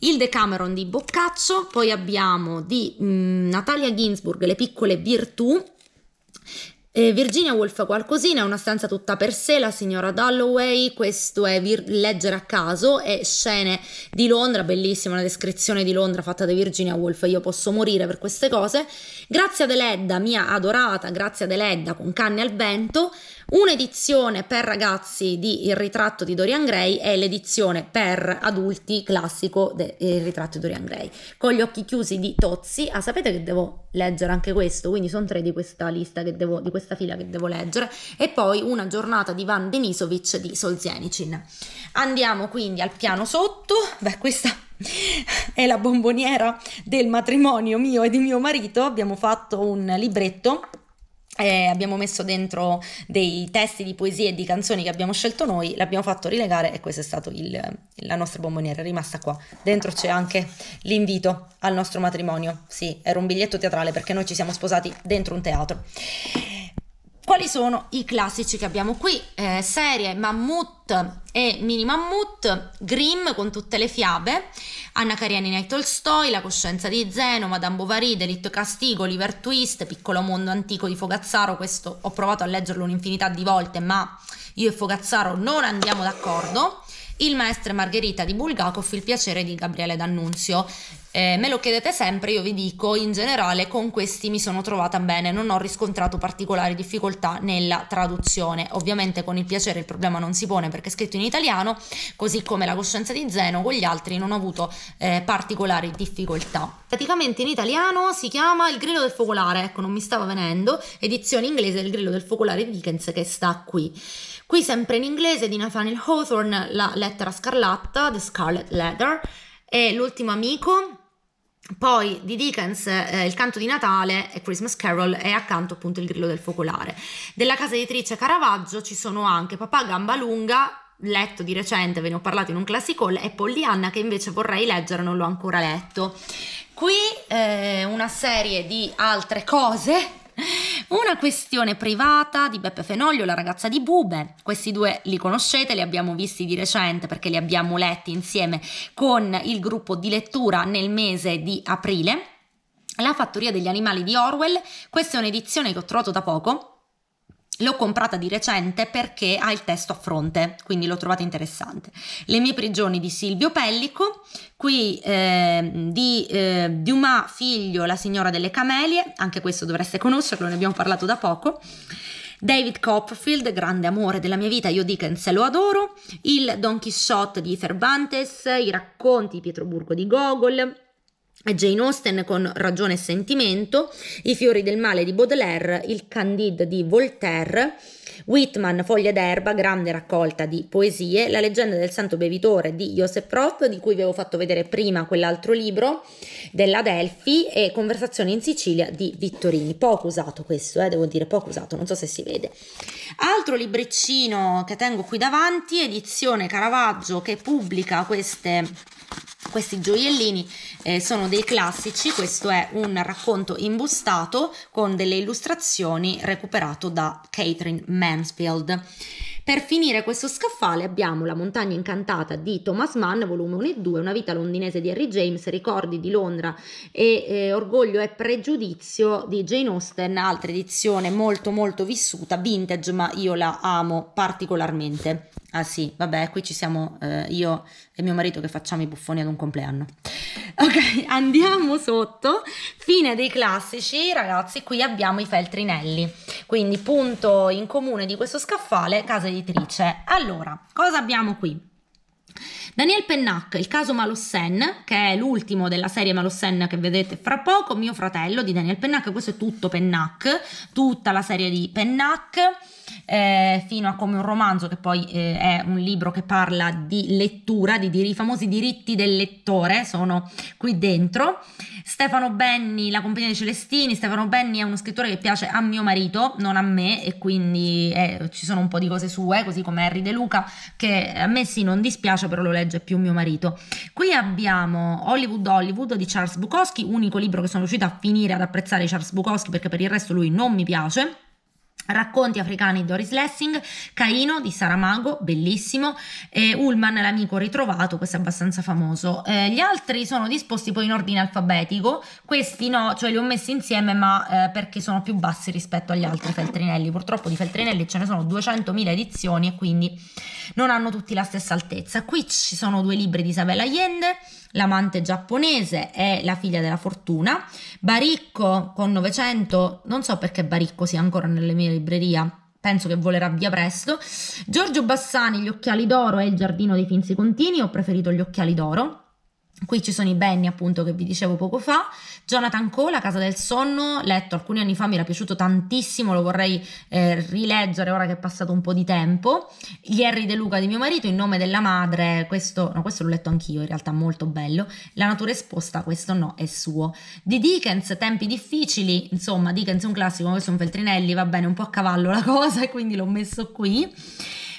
il Decameron di Boccaccio, poi abbiamo di mh, mm, Natalia Ginsburg Le piccole virtù, eh, Virginia Woolf qualcosina, una stanza tutta per sé, la signora Dalloway, questo è vir- leggere a caso e scene di Londra, bellissima la descrizione di Londra fatta da Virginia Woolf, io posso morire per queste cose. Grazia Deledda, mia adorata Grazia Deledda con canne al vento, Un'edizione per ragazzi di Il ritratto di Dorian Gray è l'edizione per adulti classico del eh, ritratto di Dorian Gray, con gli occhi chiusi di Tozzi. Ah, sapete che devo leggere anche questo, quindi sono tre di questa lista che devo, di questa fila che devo leggere, e poi una giornata di Van Denisovic di Solzienicin. Andiamo quindi al piano sotto, beh questa è la bomboniera del matrimonio mio e di mio marito, abbiamo fatto un libretto eh, abbiamo messo dentro dei testi di poesie e di canzoni che abbiamo scelto noi, l'abbiamo fatto rilegare e questa è stata la nostra bomboniera, è rimasta qua. Dentro c'è anche l'invito al nostro matrimonio. Sì, era un biglietto teatrale perché noi ci siamo sposati dentro un teatro. Quali sono i classici che abbiamo qui? Eh, serie Mammut e Mini Mammut, Grimm con tutte le fiabe, Anna Karenina e Tolstoi, La coscienza di Zeno, Madame Bovary, Delitto e Castigo, Oliver Twist, Piccolo mondo antico di Fogazzaro, questo ho provato a leggerlo un'infinità di volte ma io e Fogazzaro non andiamo d'accordo. Il maestro Margherita di Bulgakov, il piacere di Gabriele D'Annunzio. Eh, me lo chiedete sempre, io vi dico, in generale con questi mi sono trovata bene, non ho riscontrato particolari difficoltà nella traduzione. Ovviamente con il piacere il problema non si pone perché è scritto in italiano, così come la coscienza di Zeno, con gli altri non ho avuto eh, particolari difficoltà. Praticamente in italiano si chiama Il Grillo del Focolare, ecco non mi stava venendo, edizione inglese del Grillo del Focolare di Dickens che sta qui. Qui sempre in inglese di Nathaniel Hawthorne, La lettera scarlatta, The Scarlet Letter, e L'ultimo amico, poi di Dickens, eh, Il canto di Natale e Christmas Carol e accanto appunto Il grillo del focolare. Della casa editrice Caravaggio ci sono anche Papà Gamba Lunga, letto di recente, ve ne ho parlato in un classicall, e Pollyanna che invece vorrei leggere, non l'ho ancora letto. Qui eh, una serie di altre cose una questione privata di Beppe Fenoglio, la ragazza di Bube. Questi due li conoscete, li abbiamo visti di recente perché li abbiamo letti insieme con il gruppo di lettura nel mese di aprile. La fattoria degli animali di Orwell, questa è un'edizione che ho trovato da poco, L'ho comprata di recente perché ha il testo a fronte, quindi l'ho trovata interessante. Le mie prigioni di Silvio Pellico, qui eh, di eh, Dumas Figlio, la signora delle camelie, anche questo dovreste conoscerlo, ne abbiamo parlato da poco. David Copperfield, grande amore della mia vita, io Dickens lo adoro. Il Don Quixote di Cervantes, i racconti di Pietroburgo di Gogol, Jane Austen con Ragione e Sentimento, I fiori del male di Baudelaire, Il Candide di Voltaire, Whitman, Foglie d'erba, grande raccolta di poesie, La leggenda del santo bevitore di Joseph Roth, di cui vi avevo fatto vedere prima quell'altro libro, della Delphi e Conversazione in Sicilia di Vittorini. Poco usato questo, eh, devo dire, poco usato, non so se si vede. Altro libriccino che tengo qui davanti, edizione Caravaggio, che pubblica queste questi gioiellini eh, sono dei classici, questo è un racconto imbustato con delle illustrazioni recuperato da Catherine Mansfield. Per finire questo scaffale abbiamo La montagna incantata di Thomas Mann, volume 1 e 2, Una vita londinese di Harry James, Ricordi di Londra e eh, Orgoglio e pregiudizio di Jane Austen, altra edizione molto molto vissuta, vintage, ma io la amo particolarmente. Ah sì, vabbè, qui ci siamo eh, io e mio marito che facciamo i buffoni ad un compleanno. Ok, andiamo sotto. Fine dei classici, ragazzi, qui abbiamo i feltrinelli. Quindi punto in comune di questo scaffale, casa editrice. Allora, cosa abbiamo qui? Daniel Pennac, il caso Malossen, che è l'ultimo della serie Malossen che vedete fra poco, mio fratello di Daniel Pennac, questo è tutto Pennac, tutta la serie di Pennac. Eh, fino a come un romanzo che poi eh, è un libro che parla di lettura, di dir- i famosi diritti del lettore sono qui dentro. Stefano Benni, La compagnia dei Celestini, Stefano Benni è uno scrittore che piace a mio marito, non a me e quindi eh, ci sono un po' di cose sue, così come Harry De Luca che a me sì non dispiace però lo leggo legge più mio marito. Qui abbiamo Hollywood Hollywood di Charles Bukowski, unico libro che sono riuscita a finire ad apprezzare Charles Bukowski perché per il resto lui non mi piace. Racconti africani di Doris Lessing, Caino di Saramago, bellissimo, e Ullman l'amico ritrovato, questo è abbastanza famoso. Eh, gli altri sono disposti poi in ordine alfabetico, questi no, cioè li ho messi insieme ma eh, perché sono più bassi rispetto agli altri Feltrinelli. Purtroppo di Feltrinelli ce ne sono 200.000 edizioni e quindi non hanno tutti la stessa altezza. Qui ci sono due libri di Isabella Allende l'amante giapponese è la figlia della fortuna, Baricco con 900, non so perché Baricco sia ancora nelle mie librerie, penso che volerà via presto, Giorgio Bassani, gli occhiali d'oro e il giardino dei finzi contini, ho preferito gli occhiali d'oro, Qui ci sono i Benny, appunto, che vi dicevo poco fa. Jonathan Coe, La casa del sonno, letto alcuni anni fa, mi era piaciuto tantissimo, lo vorrei eh, rileggere ora che è passato un po' di tempo. Gli Harry De Luca di mio marito, In nome della madre, questo, no, questo l'ho letto anch'io, in realtà molto bello. La natura esposta, questo no, è suo. Di Dickens, Tempi difficili, insomma, Dickens è un classico, questo è un Feltrinelli, va bene, un po' a cavallo la cosa, e quindi l'ho messo qui.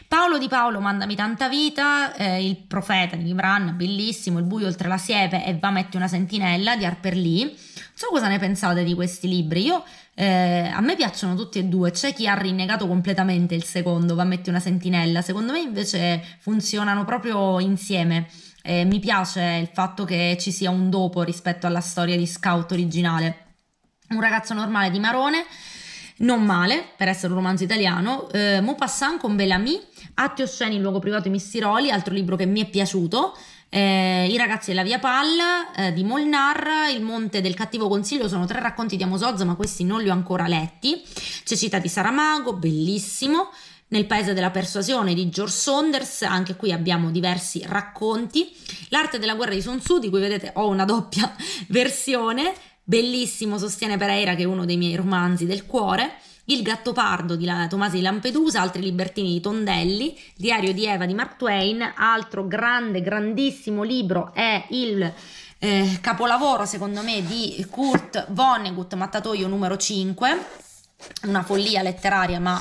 Paolo di Paolo, mandami tanta vita, eh, il profeta di Gibran, bellissimo, il buio oltre la siepe e va metti una sentinella di Harper Lee. Non so cosa ne pensate di questi libri, io eh, a me piacciono tutti e due, c'è chi ha rinnegato completamente il secondo, va metti una sentinella, secondo me invece funzionano proprio insieme. Eh, mi piace il fatto che ci sia un dopo rispetto alla storia di Scout originale. Un ragazzo normale di Marone non male, per essere un romanzo italiano, eh, Maupassant con Bellamy, Atti osceni in luogo privato e Missiroli, altro libro che mi è piaciuto, eh, I ragazzi della Via Pal eh, di Molnar, Il Monte del Cattivo Consiglio sono tre racconti di Amosozza, ma questi non li ho ancora letti. Cecità di Saramago, bellissimo. Nel paese della persuasione di George Saunders, anche qui abbiamo diversi racconti. L'arte della guerra di Sun Tzu, di cui vedete ho una doppia versione, Bellissimo sostiene Pereira che è uno dei miei romanzi del cuore. Il Gattopardo di Tomasi Lampedusa, Altri Libertini di Tondelli, Diario di Eva di Mark Twain, altro grande, grandissimo libro è il eh, capolavoro secondo me di Kurt Vonnegut, Mattatoio numero 5, una follia letteraria ma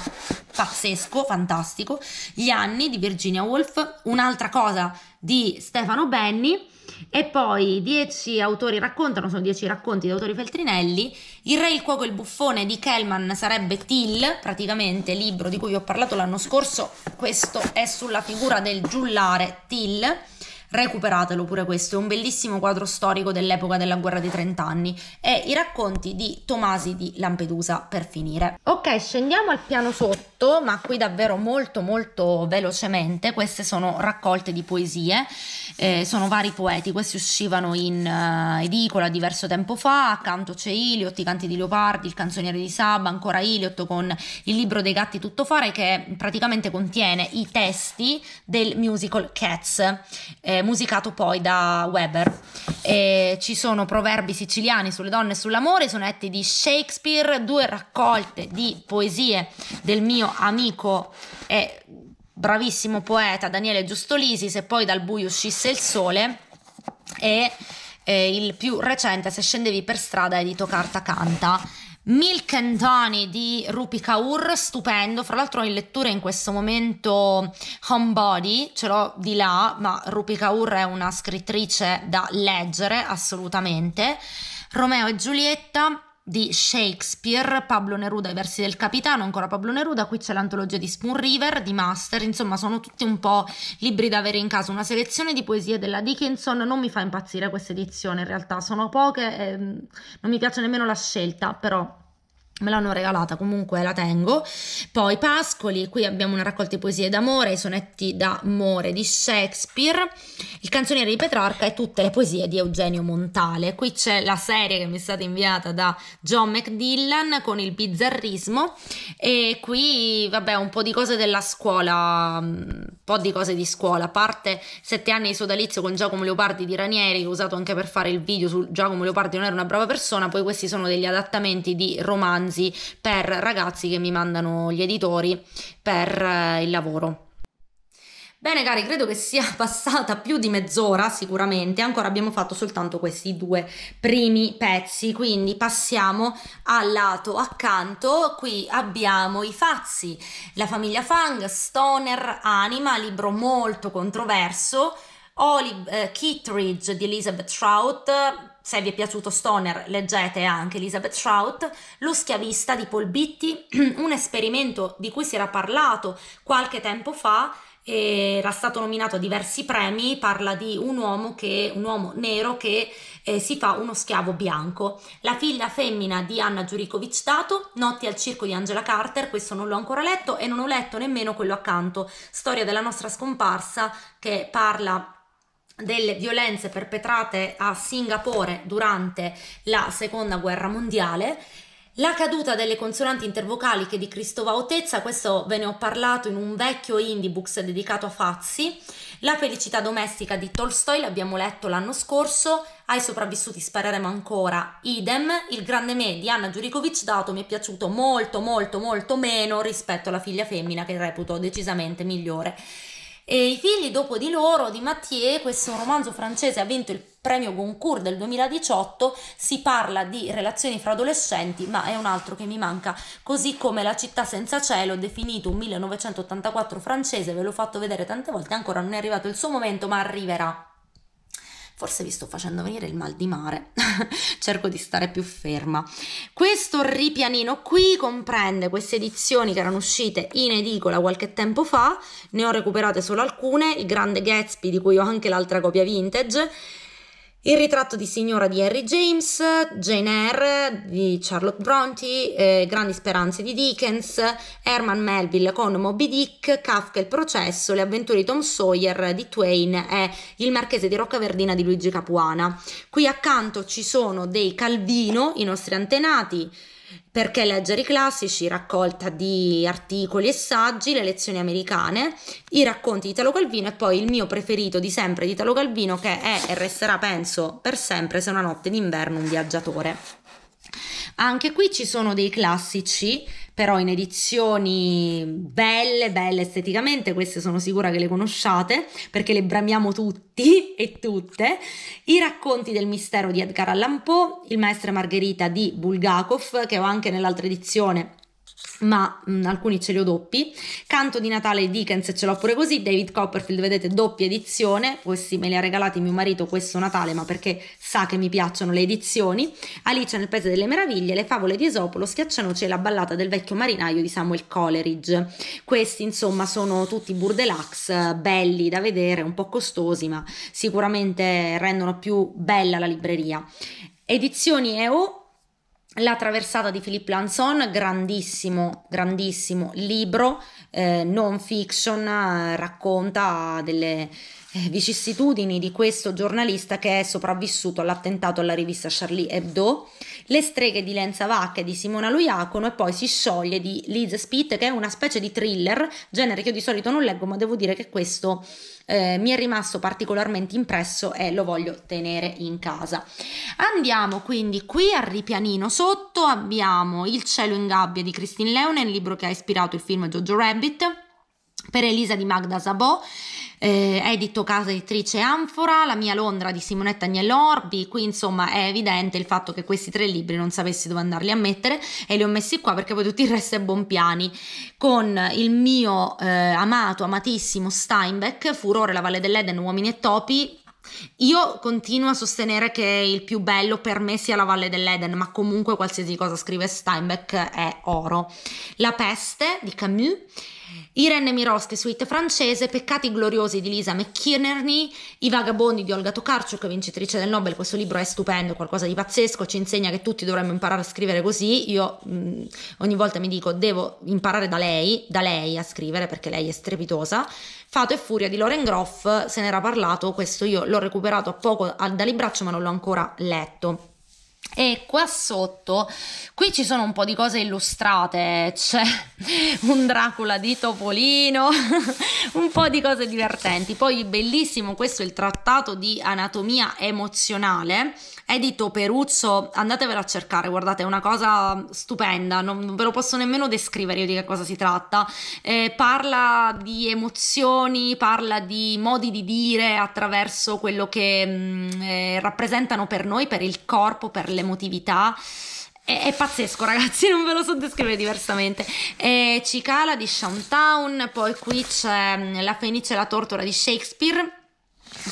pazzesco, fantastico, Gli anni di Virginia Woolf, un'altra cosa di Stefano Benni e poi dieci autori raccontano, sono dieci racconti di autori feltrinelli, Il re, il cuoco e il buffone di Kellman sarebbe Till, praticamente libro di cui vi ho parlato l'anno scorso, questo è sulla figura del giullare Till recuperatelo pure questo, è un bellissimo quadro storico dell'epoca della guerra dei trent'anni e i racconti di Tomasi di Lampedusa per finire. Ok, scendiamo al piano sotto, ma qui davvero molto molto velocemente, queste sono raccolte di poesie, eh, sono vari poeti, questi uscivano in uh, edicola diverso tempo fa, accanto c'è Iliot, i canti di Leopardi, il canzoniere di Saba, ancora Iliot con il libro dei gatti tutto fare che praticamente contiene i testi del musical Cats. Eh, musicato poi da Weber. E ci sono proverbi siciliani sulle donne e sull'amore, sonetti di Shakespeare, due raccolte di poesie del mio amico e bravissimo poeta Daniele Giustolisi, Se poi dal buio uscisse il sole, e eh, il più recente Se scendevi per strada edito Carta Canta Milk and Tony di Rupi Kaur, stupendo, fra l'altro ho in lettura in questo momento Homebody, ce l'ho di là, ma Rupi Kaur è una scrittrice da leggere assolutamente. Romeo e Giulietta, di Shakespeare, Pablo Neruda, i versi del capitano, ancora Pablo Neruda, qui c'è l'antologia di Spoon River, di Master, insomma sono tutti un po' libri da avere in casa, una selezione di poesie della Dickinson, non mi fa impazzire questa edizione in realtà, sono poche, ehm, non mi piace nemmeno la scelta, però Me l'hanno regalata, comunque la tengo. Poi Pascoli, qui abbiamo una raccolta di poesie d'amore, i sonetti d'amore di Shakespeare, il canzoniere di Petrarca e tutte le poesie di Eugenio Montale. Qui c'è la serie che mi è stata inviata da John McDillan con il bizzarrismo e qui, vabbè, un po' di cose della scuola, mm, un po' di cose di scuola, a parte sette anni di sodalizio con Giacomo Leopardi di Ranieri, che ho usato anche per fare il video su Giacomo Leopardi non era una brava persona, poi questi sono degli adattamenti di romanzi romanzi per ragazzi che mi mandano gli editori per eh, il lavoro. Bene cari, credo che sia passata più di mezz'ora sicuramente, ancora abbiamo fatto soltanto questi due primi pezzi, quindi passiamo al lato accanto, qui abbiamo i Fazzi, la famiglia Fang, Stoner, Anima, libro molto controverso, Olive eh, Kittridge di Elizabeth Trout, se vi è piaciuto Stoner leggete anche Elizabeth Shrout, Lo schiavista di Paul Bitti, un esperimento di cui si era parlato qualche tempo fa, era stato nominato a diversi premi, parla di un uomo, che, un uomo nero che eh, si fa uno schiavo bianco. La figlia femmina di Anna Giurikovic Dato, Notti al circo di Angela Carter, questo non l'ho ancora letto e non ho letto nemmeno quello accanto, Storia della nostra scomparsa che parla delle violenze perpetrate a Singapore durante la seconda guerra mondiale la caduta delle consonanti intervocaliche di Cristova Otezza, questo ve ne ho parlato in un vecchio indibooks dedicato a Fazzi, La felicità domestica di Tolstoi, l'abbiamo letto l'anno scorso, Ai sopravvissuti spareremo ancora, idem, Il grande me di Anna Giurikovic dato mi è piaciuto molto molto molto meno rispetto alla figlia femmina che reputo decisamente migliore. E i figli dopo di loro, di Mathieu, questo romanzo francese ha vinto il premio Goncourt del 2018, si parla di relazioni fra adolescenti, ma è un altro che mi manca, così come La città senza cielo, definito un 1984 francese, ve l'ho fatto vedere tante volte, ancora non è arrivato il suo momento, ma arriverà forse vi sto facendo venire il mal di mare, cerco di stare più ferma. Questo ripianino qui comprende queste edizioni che erano uscite in edicola qualche tempo fa, ne ho recuperate solo alcune, il grande Gatsby di cui ho anche l'altra copia vintage, il ritratto di signora di Harry James, Jane Eyre di Charlotte Bronte, eh, Grandi speranze di Dickens, Herman Melville con Moby Dick, Kafka il processo, Le avventure di Tom Sawyer di Twain e Il marchese di Roccaverdina di Luigi Capuana. Qui accanto ci sono dei Calvino, i nostri antenati, perché leggere i classici, raccolta di articoli e saggi, le lezioni americane, i racconti di Italo Calvino e poi il mio preferito di sempre di Italo Calvino che è e resterà penso per sempre se una notte d'inverno un viaggiatore. Anche qui ci sono dei classici però in edizioni belle, belle esteticamente, queste sono sicura che le conosciate perché le bramiamo tutti e tutte, i racconti del mistero di Edgar Allan Poe, il maestro Margherita di Bulgakov, che ho anche nell'altra edizione ma mh, mm, alcuni ce li ho doppi. Canto di Natale Dickens ce l'ho pure così, David Copperfield vedete doppia edizione, questi me li ha regalati mio marito questo Natale, ma perché sa che mi piacciono le edizioni. Alice nel Paese delle Meraviglie, Le favole di Esopolo, schiaccianoce e la ballata del vecchio marinaio di Samuel Coleridge. Questi insomma sono tutti burdelax, eh, belli da vedere, un po' costosi, ma sicuramente rendono più bella la libreria. Edizioni EO la traversata di Philippe Lanson, grandissimo, grandissimo libro, eh, non fiction, racconta delle, eh, vicissitudini di questo giornalista che è sopravvissuto all'attentato alla rivista Charlie Hebdo, Le streghe di Lenza Vacca di Simona Luiacono e poi Si scioglie di Liz Spitt che è una specie di thriller, genere che io di solito non leggo ma devo dire che questo eh, mi è rimasto particolarmente impresso e lo voglio tenere in casa. Andiamo quindi qui al ripianino sotto, abbiamo Il cielo in gabbia di Christine Leone, il libro che ha ispirato il film Jojo Rabbit per Elisa di Magda Sabò, eh, edito casa editrice Anfora, La mia Londra di Simonetta Agnello Orbi, qui insomma è evidente il fatto che questi tre libri non sapessi dove andarli a mettere e li ho messi qua perché poi tutto il resto è buon piani, con il mio eh, amato, amatissimo Steinbeck, Furore, La Valle dell'Eden, Uomini e Topi, io continuo a sostenere che il più bello per me sia la Valle dell'Eden, ma comunque qualsiasi cosa scrive Steinbeck è oro. La peste di Camus Irene Miroski, suite francese, Peccati gloriosi di Lisa McKinney, I vagabondi di Olga Tokarczuk, vincitrice del Nobel. Questo libro è stupendo, qualcosa di pazzesco, ci insegna che tutti dovremmo imparare a scrivere così. Io mh, mm, ogni volta mi dico devo imparare da lei, da lei a scrivere perché lei è strepitosa. Fato e furia di Lauren Groff, se n'era parlato, questo io l'ho recuperato a poco a, da libraccio ma non l'ho ancora letto. E qua sotto, qui ci sono un po' di cose illustrate, c'è un Dracula di Topolino, un po' di cose divertenti. Poi bellissimo questo è il trattato di anatomia emozionale Edito Peruzzo, andatevela a cercare, guardate, è una cosa stupenda, non ve lo posso nemmeno descrivere io di che cosa si tratta. Eh, parla di emozioni, parla di modi di dire attraverso quello che mh, mm, eh, rappresentano per noi, per il corpo, per l'emotività. È, pazzesco, ragazzi, non ve lo so descrivere diversamente. Eh, Cicala di Shantown, poi qui c'è mm, La Fenice e la Tortora di Shakespeare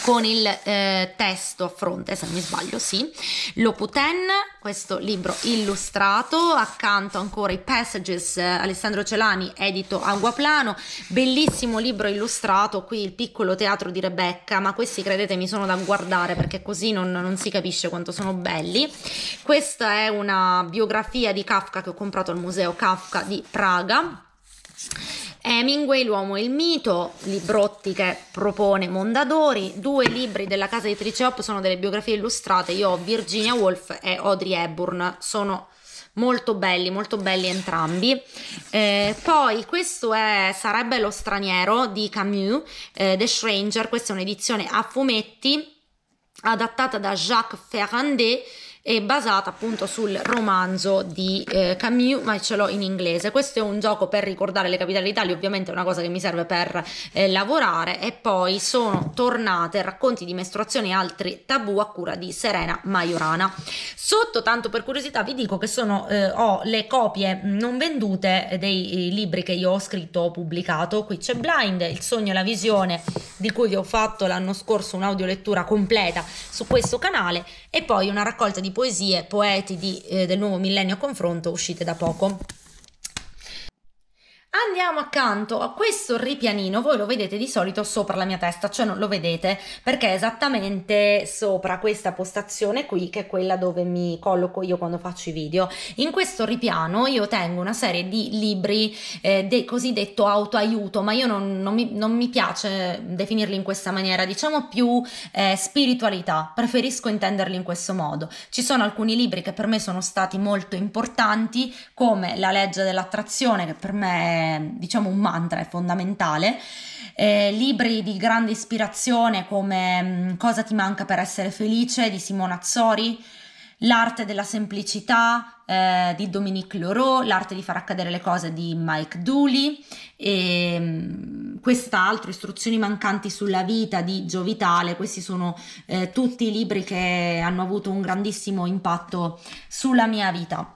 con il eh, testo a fronte, se non mi sbaglio, sì, Loputen, questo libro illustrato, accanto ancora i Passages, eh, Alessandro Celani, edito Anguaplano, bellissimo libro illustrato, qui il piccolo teatro di Rebecca, ma questi credetemi sono da guardare perché così non, non si capisce quanto sono belli. Questa è una biografia di Kafka che ho comprato al Museo Kafka di Praga. Hemingway, L'uomo e il mito, librotti che propone Mondadori, due libri della casa editrice Hop sono delle biografie illustrate, io ho Virginia Woolf e Audrey Hepburn, sono molto belli, molto belli entrambi. Eh, poi questo è Sarebbe lo straniero di Camus, eh, The Stranger, questa è un'edizione a fumetti adattata da Jacques Ferrandet è basata appunto sul romanzo di eh, Camus, ma ce l'ho in inglese. Questo è un gioco per ricordare le capitali d'Italia, ovviamente è una cosa che mi serve per eh, lavorare e poi sono tornate racconti di mestruazione e altri tabù a cura di Serena Majorana. Sotto tanto per curiosità vi dico che sono eh, ho le copie non vendute dei eh, libri che io ho scritto o pubblicato. Qui c'è Blind, Il sogno e la visione di cui vi ho fatto l'anno scorso un'audiolettura completa su questo canale e poi una raccolta di poesie poeti di, eh, del nuovo millennio a confronto uscite da poco. Andiamo accanto a questo ripianino, voi lo vedete di solito sopra la mia testa, cioè non lo vedete perché è esattamente sopra questa postazione qui che è quella dove mi colloco io quando faccio i video. In questo ripiano io tengo una serie di libri eh, de, cosiddetto autoaiuto, ma io non, non, mi, non, mi, piace definirli in questa maniera, diciamo più eh, spiritualità, preferisco intenderli in questo modo. Ci sono alcuni libri che per me sono stati molto importanti come La legge dell'attrazione che per me è diciamo un mantra, è fondamentale. Eh, libri di grande ispirazione come mm, Cosa ti manca per essere felice di Simona Azzori, L'arte della semplicità eh, di Dominique Leroux, L'arte di far accadere le cose di Mike Dooley e mm, quest'altro, Istruzioni mancanti sulla vita di Gio Vitale. Questi sono eh, tutti libri che hanno avuto un grandissimo impatto sulla mia vita.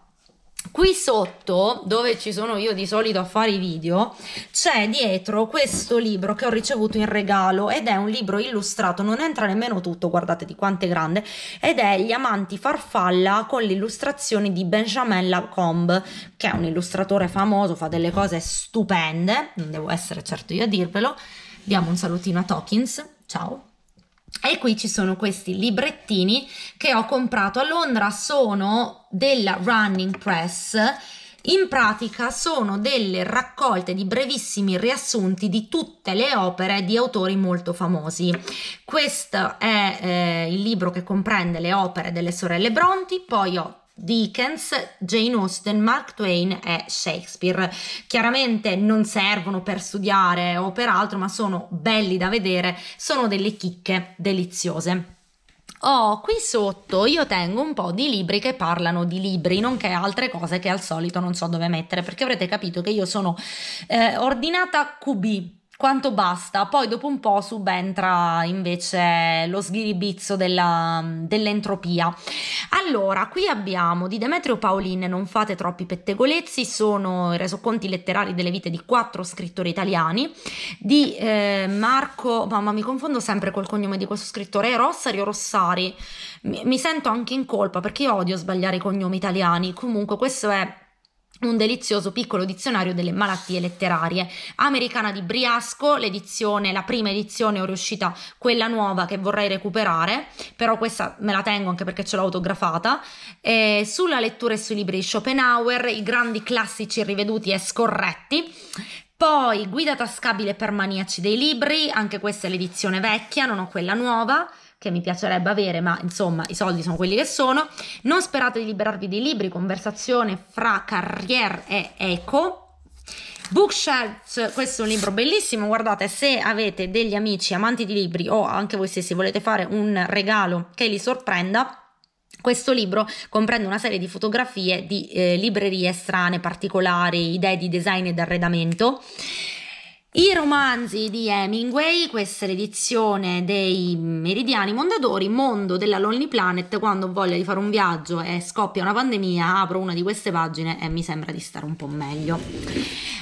Qui sotto, dove ci sono io di solito a fare i video, c'è dietro questo libro che ho ricevuto in regalo ed è un libro illustrato, non entra nemmeno tutto, guardate di quanto è grande, ed è Gli amanti farfalla con le illustrazioni di Benjamin Lacombe, che è un illustratore famoso, fa delle cose stupende, non devo essere certo io a dirvelo. Diamo un salutino a Tokins, ciao! E qui ci sono questi librettini che ho comprato a Londra, sono della Running Press. In pratica sono delle raccolte di brevissimi riassunti di tutte le opere di autori molto famosi. Questo è eh, il libro che comprende le opere delle sorelle Bronti, poi ho Dickens, Jane Austen, Mark Twain e Shakespeare. Chiaramente non servono per studiare o per altro, ma sono belli da vedere, sono delle chicche deliziose. Oh, qui sotto io tengo un po' di libri che parlano di libri, nonché altre cose che al solito non so dove mettere, perché avrete capito che io sono eh, ordinata QB, quanto basta, poi dopo un po' subentra invece lo sghiribizzo della, dell'entropia. Allora, qui abbiamo di Demetrio Paolin Non fate troppi pettegolezzi, sono i resoconti letterari delle vite di quattro scrittori italiani, di eh, Marco, mamma mi confondo sempre col cognome di questo scrittore, è eh, Rossari o Rossari, mi, mi sento anche in colpa perché io odio sbagliare i cognomi italiani, comunque questo è un delizioso piccolo dizionario delle malattie letterarie. Americana di Briasco, l'edizione, la prima edizione ho riuscita quella nuova che vorrei recuperare, però questa me la tengo anche perché ce l'ho autografata. Eh, sulla lettura e sui libri di Schopenhauer, i grandi classici riveduti e scorretti. Poi Guida tascabile per maniaci dei libri, anche questa è l'edizione vecchia, non ho quella nuova che mi piacerebbe avere, ma insomma i soldi sono quelli che sono. Non sperate di liberarvi dei libri, conversazione fra carriere e eco. Bookshelf, questo è un libro bellissimo, guardate se avete degli amici amanti di libri o anche voi stessi volete fare un regalo che li sorprenda, questo libro comprende una serie di fotografie di eh, librerie strane, particolari, idee di design ed arredamento. I romanzi di Hemingway, questa è l'edizione dei Meridiani Mondadori, mondo della Lonely Planet, quando ho voglia di fare un viaggio e scoppia una pandemia, apro una di queste pagine e mi sembra di stare un po' meglio.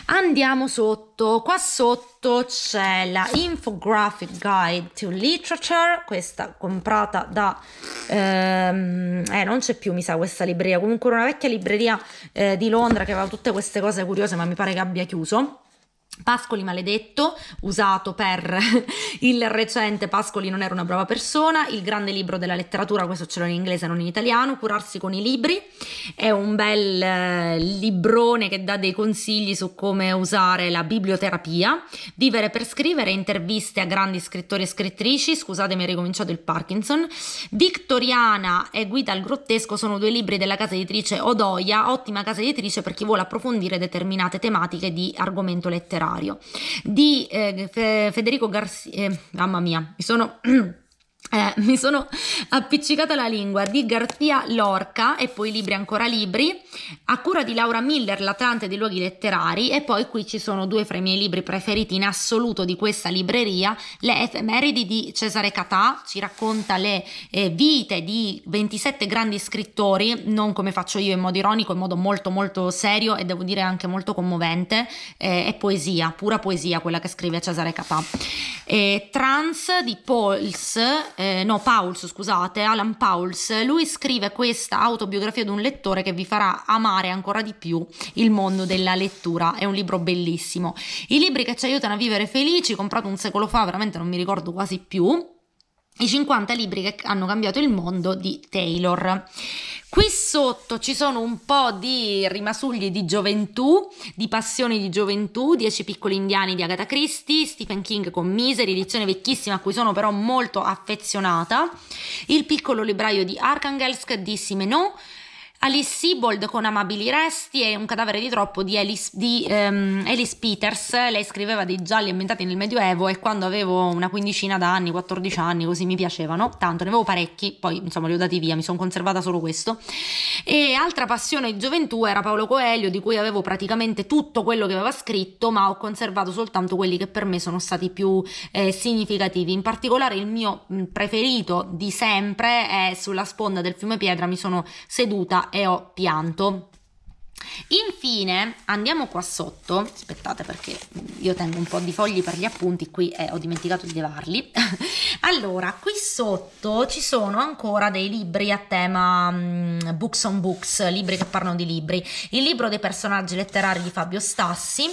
Andiamo sotto, qua sotto c'è la Infographic Guide to Literature, questa comprata da... Ehm, eh, non c'è più mi sa questa libreria, comunque una vecchia libreria eh, di Londra che aveva tutte queste cose curiose ma mi pare che abbia chiuso Pascoli maledetto, usato per il recente Pascoli non era una brava persona, il grande libro della letteratura, questo ce l'ho in inglese non in italiano, Curarsi con i libri, è un bel eh, librone che dà dei consigli su come usare la biblioterapia, Vivere per scrivere, interviste a grandi scrittori e scrittrici, scusatemi ho ricominciato il Parkinson, Victoriana e Guida al grottesco sono due libri della casa editrice Odoia, ottima casa editrice per chi vuole approfondire determinate tematiche di argomento letterario contrario di eh, Federico Garcia, eh, mamma mia, mi sono Eh, mi sono appiccicata la lingua di Garzia Lorca e poi libri ancora libri, a cura di Laura Miller, l'Atlante dei luoghi letterari, e poi qui ci sono due fra i miei libri preferiti in assoluto di questa libreria, Le efemeridi di Cesare Catà, ci racconta le eh, vite di 27 grandi scrittori, non come faccio io in modo ironico, in modo molto molto serio e devo dire anche molto commovente, eh, è poesia, pura poesia quella che scrive Cesare Catà. Eh, trans di Pauls eh, no Pauls scusate, Alan Pauls, lui scrive questa autobiografia di un lettore che vi farà amare ancora di più il mondo della lettura, è un libro bellissimo. I libri che ci aiutano a vivere felici, comprato un secolo fa, veramente non mi ricordo quasi più, i 50 libri che hanno cambiato il mondo di Taylor. Qui sotto ci sono un po' di rimasugli di gioventù, di passioni di gioventù, Dieci piccoli indiani di Agatha Christie, Stephen King con Misery, edizione vecchissima a cui sono però molto affezionata, Il piccolo libraio di Arkangelsk di Simenon, Alice Siebold con Amabili Resti e Un cadavere di troppo di Alice, di, um, Alice Peters. Lei scriveva dei gialli ambientati nel Medioevo e quando avevo una quindicina d'anni, 14 anni, così mi piacevano tanto, ne avevo parecchi, poi insomma li ho dati via, mi sono conservata solo questo. E altra passione di gioventù era Paolo Coelho, di cui avevo praticamente tutto quello che aveva scritto, ma ho conservato soltanto quelli che per me sono stati più eh, significativi. In particolare il mio preferito di sempre è Sulla sponda del fiume Piedra, mi sono seduta e ho pianto. Infine andiamo qua sotto, aspettate perché io tengo un po' di fogli per gli appunti qui e eh, ho dimenticato di levarli. allora, qui sotto ci sono ancora dei libri a tema um, books on books, libri che parlano di libri. Il libro dei personaggi letterari di Fabio Stassi,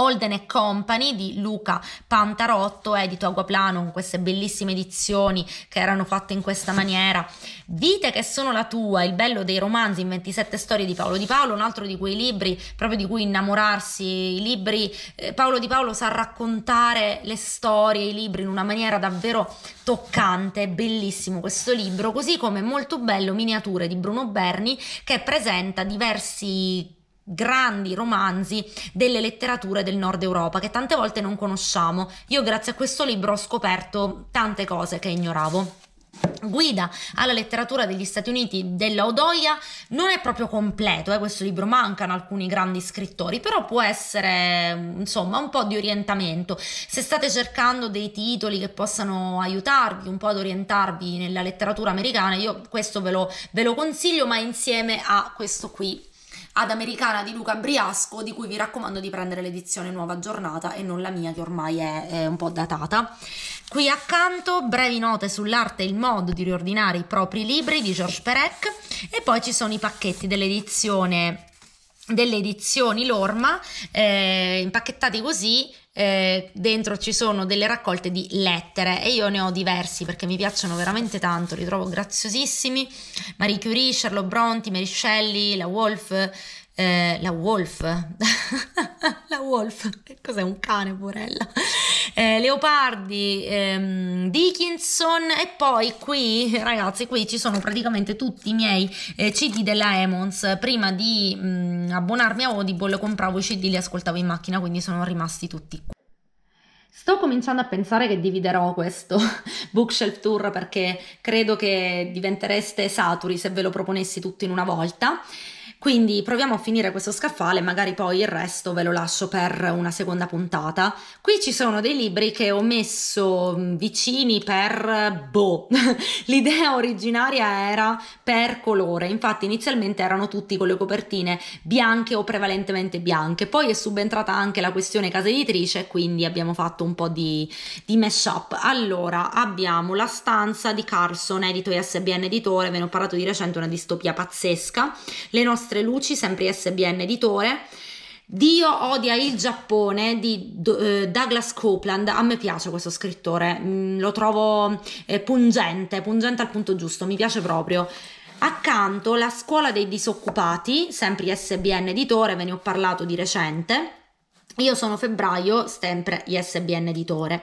Holden Company di Luca Pantarotto, edito Aguaplano, con queste bellissime edizioni che erano fatte in questa maniera. Vite che sono la tua, il bello dei romanzi in 27 storie di Paolo Di Paolo, un altro di quei libri proprio di cui innamorarsi, i libri eh, Paolo Di Paolo sa raccontare le storie, i libri in una maniera davvero toccante, bellissimo questo libro, così come molto bello Miniature di Bruno Berni che presenta diversi grandi romanzi delle letterature del nord Europa che tante volte non conosciamo. Io grazie a questo libro ho scoperto tante cose che ignoravo. Guida alla letteratura degli Stati Uniti della Odoia non è proprio completo, eh, questo libro mancano alcuni grandi scrittori, però può essere insomma un po' di orientamento. Se state cercando dei titoli che possano aiutarvi un po' ad orientarvi nella letteratura americana, io questo ve lo, ve lo consiglio, ma insieme a questo qui ad Americana di Luca Briasco, di cui vi raccomando di prendere l'edizione nuova giornata e non la mia che ormai è, è un po' datata. Qui accanto brevi note sull'arte e il modo di riordinare i propri libri di Georges Perec e poi ci sono i pacchetti dell'edizione delle edizioni Lorma eh, impacchettati così eh, dentro ci sono delle raccolte di lettere e io ne ho diversi perché mi piacciono veramente tanto, li trovo graziosissimi. Marie Curie, Charlotte Bronti, Mary Shelley, la Wolf, eh, la wolf, la wolf, che cos'è un cane, porella, eh, Leopardi, ehm, Dickinson e poi qui, ragazzi, qui ci sono praticamente tutti i miei eh, CD della Emons, prima di mh, mm, abbonarmi a Audible compravo i CD, li ascoltavo in macchina, quindi sono rimasti tutti qui. Sto cominciando a pensare che dividerò questo bookshelf tour perché credo che diventereste saturi se ve lo proponessi tutto in una volta. Quindi proviamo a finire questo scaffale, magari poi il resto ve lo lascio per una seconda puntata. Qui ci sono dei libri che ho messo mm, vicini per boh. L'idea originaria era per colore, infatti inizialmente erano tutti con le copertine bianche o prevalentemente bianche, poi è subentrata anche la questione casa editrice, quindi abbiamo fatto un po' di, di mesh Allora, abbiamo la stanza di Carson, edito ISBN editore, ve ne ho parlato di recente, una distopia pazzesca. Le nostre nostre luci, sempre SBN Editore. Dio odia il Giappone di eh, Douglas Copeland. A me piace questo scrittore, mm, lo trovo eh, pungente, pungente al punto giusto, mi piace proprio. Accanto la scuola dei disoccupati, sempre ISBN editore, ve ne ho parlato di recente. Io sono febbraio, sempre ISBN editore.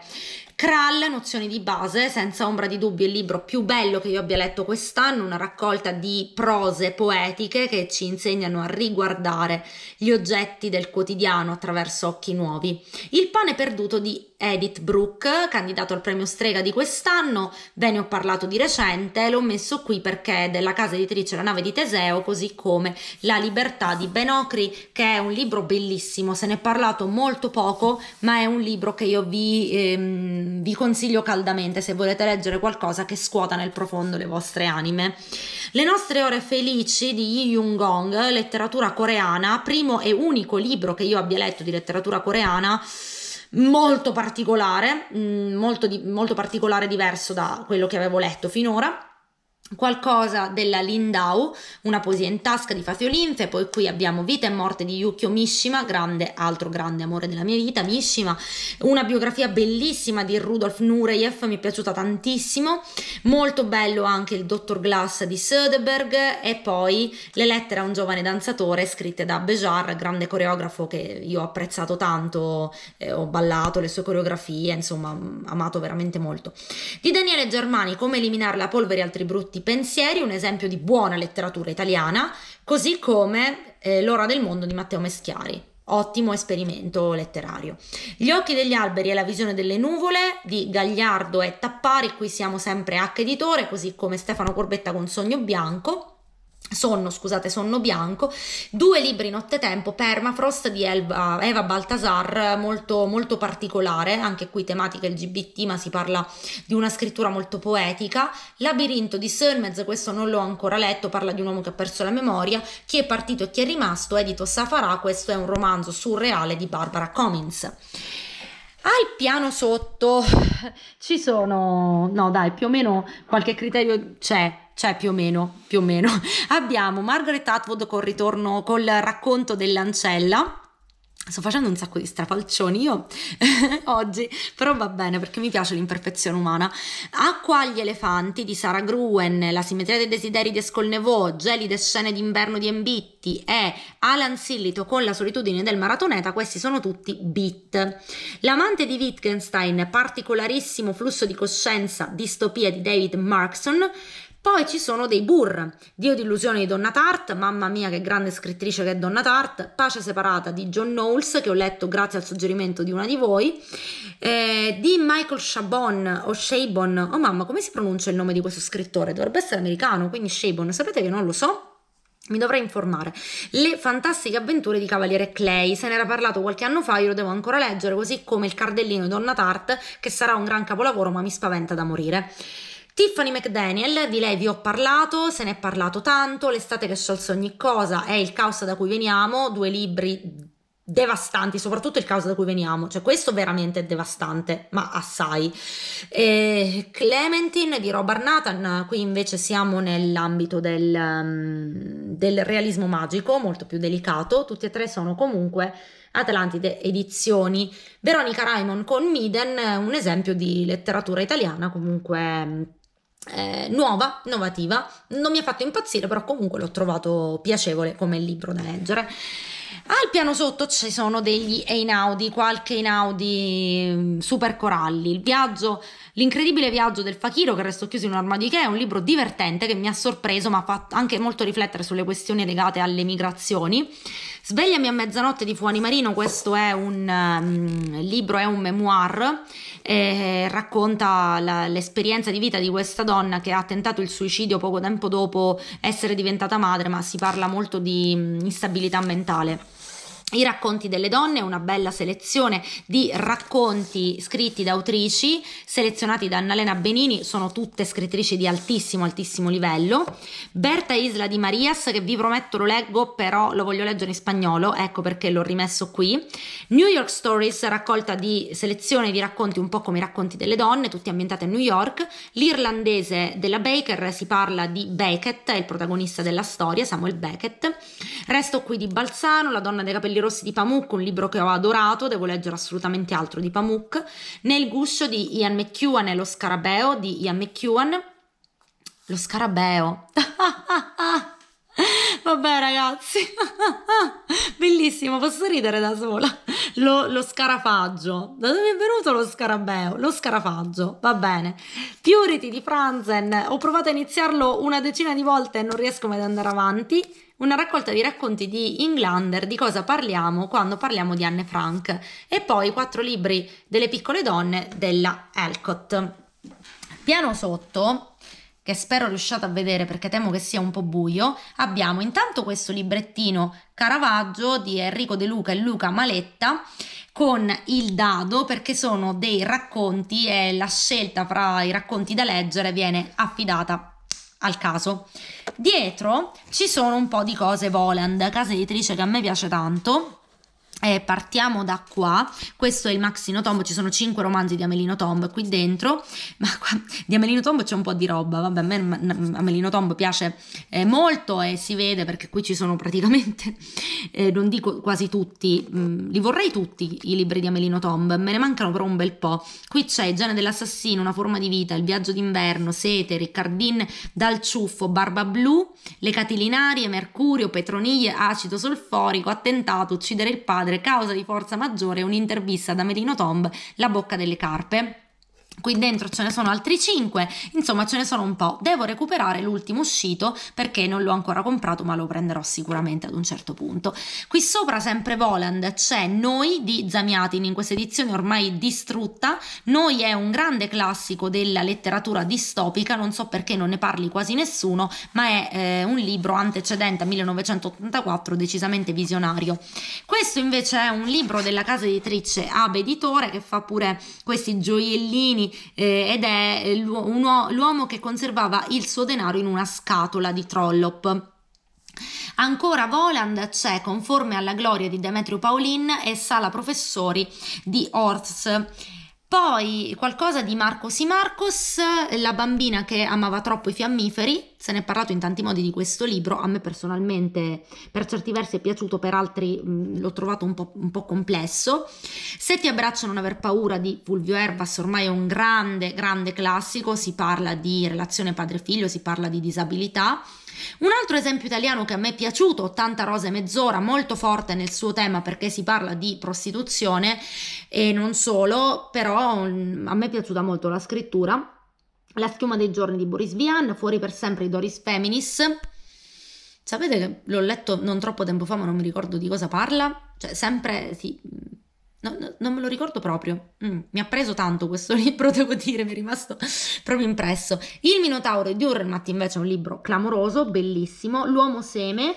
Kral, Nozioni di base, senza ombra di dubbio il libro più bello che io abbia letto quest'anno, una raccolta di prose poetiche che ci insegnano a riguardare gli oggetti del quotidiano attraverso occhi nuovi. Il pane perduto di Edith Brooke, candidato al premio Strega di quest'anno, ve ne ho parlato di recente, l'ho messo qui perché è della casa editrice La nave di Teseo, così come La libertà di Benocri, che è un libro bellissimo, se ne è parlato molto poco, ma è un libro che io vi, ehm, vi consiglio caldamente se volete leggere qualcosa che scuota nel profondo le vostre anime. Le nostre ore felici di Yi Yung Gong, letteratura coreana, primo e unico libro che io abbia letto di letteratura coreana, molto particolare, mm, molto, di, molto particolare diverso da quello che avevo letto finora qualcosa della Lindau, una poesia in tasca di Faciolinfe, poi qui abbiamo Vita e morte di Yukio Mishima, grande, altro grande amore della mia vita, Mishima, una biografia bellissima di Rudolf Nureyev, mi è piaciuta tantissimo, molto bello anche il Dottor Glass di Söderberg e poi le lettere a un giovane danzatore scritte da Bejar, grande coreografo che io ho apprezzato tanto, eh, ho ballato le sue coreografie, insomma, amato veramente molto. Di Daniele Germani, come eliminare la polvere e altri brutti pensieri, un esempio di buona letteratura italiana, così come eh, L'ora del mondo di Matteo Meschiari. Ottimo esperimento letterario. Gli occhi degli alberi e la visione delle nuvole di Gagliardo e Tappari, qui siamo sempre H editore, così come Stefano Corbetta con Sogno Bianco. Sonno, scusate, Sonno Bianco, due libri nottetempo, Permafrost di Elva, eh, Eva Baltasar, molto, molto particolare, anche qui tematica LGBT, ma si parla di una scrittura molto poetica, Labirinto di Sörmez, questo non l'ho ancora letto, parla di un uomo che ha perso la memoria, Chi è partito e chi è rimasto, edito Safarà, questo è un romanzo surreale di Barbara Cummins. Al piano sotto ci sono, no dai, più o meno qualche criterio c'è, cioè più o meno, più o meno. Abbiamo Margaret Atwood col ritorno, col racconto dell'ancella, Sto facendo un sacco di strafalcioni io oggi, però va bene perché mi piace l'imperfezione umana. Acqua agli elefanti di Sarah Gruen, La simmetria dei desideri di Escolnevaux, Gelide scene d'inverno di Embitti e Alan Sillito con La solitudine del maratoneta, questi sono tutti beat. L'amante di Wittgenstein, particolarissimo flusso di coscienza, distopia di David Markson, poi ci sono dei Burr, Dio di illusione di Donna Tart, mamma mia che grande scrittrice che è Donna Tart, Pace separata di John Knowles che ho letto grazie al suggerimento di una di voi, eh, di Michael Chabon o Shabon, oh mamma come si pronuncia il nome di questo scrittore? Dovrebbe essere americano, quindi Shabon, sapete che non lo so? mi dovrei informare. Le fantastiche avventure di Cavaliere Clay, se n'era parlato qualche anno fa, io lo devo ancora leggere, così come il cardellino di Donna Tart, che sarà un gran capolavoro, ma mi spaventa da morire. Tiffany McDaniel, di lei vi ho parlato, se ne è parlato tanto, L'estate che sciolse ogni cosa è Il caos da cui veniamo, due libri devastanti, soprattutto il caos da cui veniamo, cioè questo veramente è devastante, ma assai. E eh, Clementine di Robert Nathan, qui invece siamo nell'ambito del, um, del realismo magico, molto più delicato, tutti e tre sono comunque Atlantide Edizioni. Veronica Raimon con Miden, un esempio di letteratura italiana comunque mm, eh, nuova, innovativa, non mi ha fatto impazzire, però comunque l'ho trovato piacevole come libro da leggere. Al piano sotto ci sono degli Einaudi, qualche Einaudi mm, super coralli. Il viaggio L'incredibile viaggio del fachiro che resto chiuso in un armadio Ikea è un libro divertente che mi ha sorpreso ma ha fatto anche molto riflettere sulle questioni legate alle migrazioni. Svegliami a mezzanotte di Fuani Marino, questo è un um, libro, è un memoir, eh, racconta la, l'esperienza di vita di questa donna che ha tentato il suicidio poco tempo dopo essere diventata madre, ma si parla molto di instabilità mentale. I racconti delle donne, una bella selezione di racconti scritti da autrici, selezionati da Annalena Benini, sono tutte scrittrici di altissimo, altissimo livello. Berta Isla di Marias, che vi prometto lo leggo, però lo voglio leggere in spagnolo, ecco perché l'ho rimesso qui. New York Stories, raccolta di selezione di racconti un po' come i racconti delle donne, tutti ambientati a New York. L'irlandese della Baker, si parla di Beckett, il protagonista della storia, Samuel Beckett. Resto qui di Balzano, la donna dei capelli Rossi di Pamuk, un libro che ho adorato, devo leggere assolutamente altro di Pamuk, Nel guscio di Ian McEwan e lo scarabeo di Ian McEwan. Lo scarabeo. Vabbè ragazzi, bellissimo, posso ridere da sola. Lo, lo, scarafaggio, da dove è venuto lo scarabeo? Lo scarafaggio, va bene. Purity di Franzen, ho provato a iniziarlo una decina di volte e non riesco mai ad andare avanti una raccolta di racconti di Inglander di cosa parliamo quando parliamo di Anne Frank e poi quattro libri delle piccole donne della Elcott. Piano sotto che spero riusciate a vedere perché temo che sia un po' buio, abbiamo intanto questo librettino Caravaggio di Enrico De Luca e Luca Maletta con il dado perché sono dei racconti e la scelta fra i racconti da leggere viene affidata al caso. Dietro ci sono un po' di cose Voland, casa editrice che a me piace tanto eh, partiamo da qua, questo è il Maxino Tombo, ci sono cinque romanzi di Amelino Tombo qui dentro, ma qua, di Amelino Tombo c'è un po' di roba, vabbè a me Amelino Tombo piace eh, molto e si vede perché qui ci sono praticamente, eh, non dico quasi tutti, mh, mm, li vorrei tutti i libri di Amelino Tombo, me ne mancano però un bel po', qui c'è Gene dell'assassino, Una forma di vita, Il viaggio d'inverno, Sete, Riccardin dal ciuffo, Barba blu, Le catilinarie, Mercurio, Petroniglie, Acido solforico, Attentato, Uccidere il padre, madre, causa di forza maggiore, un'intervista da Merino Tomb, La bocca delle carpe Qui dentro ce ne sono altri 5, insomma ce ne sono un po'. Devo recuperare l'ultimo uscito perché non l'ho ancora comprato, ma lo prenderò sicuramente ad un certo punto. Qui sopra, sempre Voland, c'è Noi di Zamiatin, in questa edizione ormai distrutta. Noi è un grande classico della letteratura distopica, non so perché non ne parli quasi nessuno, ma è eh, un libro antecedente a 1984, decisamente visionario. Questo invece è un libro della casa editrice Abe Editore che fa pure questi gioiellini Mussolini eh, ed è l'uomo che conservava il suo denaro in una scatola di Trollop. Ancora Voland c'è, conforme alla gloria di Demetrio Paulin e sala professori di Orts. Poi qualcosa di Marcos y Marcos, la bambina che amava troppo i fiammiferi, se ne è parlato in tanti modi di questo libro, a me personalmente per certi versi è piaciuto, per altri mh, mm, l'ho trovato un po', un po', complesso. Se ti abbraccio non aver paura di Fulvio Ervas, ormai è un grande, grande classico, si parla di relazione padre-figlio, si parla di disabilità. Un altro esempio italiano che a me è piaciuto, 80 rose mezz'ora, molto forte nel suo tema perché si parla di prostituzione e non solo, però a me è piaciuta molto la scrittura. La schiuma dei giorni di Boris Vian, fuori per sempre i Doris Feminis. Sapete che l'ho letto non troppo tempo fa, ma non mi ricordo di cosa parla. Cioè, sempre si No, no, non me lo ricordo proprio. Mm, mi ha preso tanto questo libro, devo dire, mi è rimasto proprio impresso. Il Minotauro di Urmat invece è un libro clamoroso, bellissimo. L'uomo seme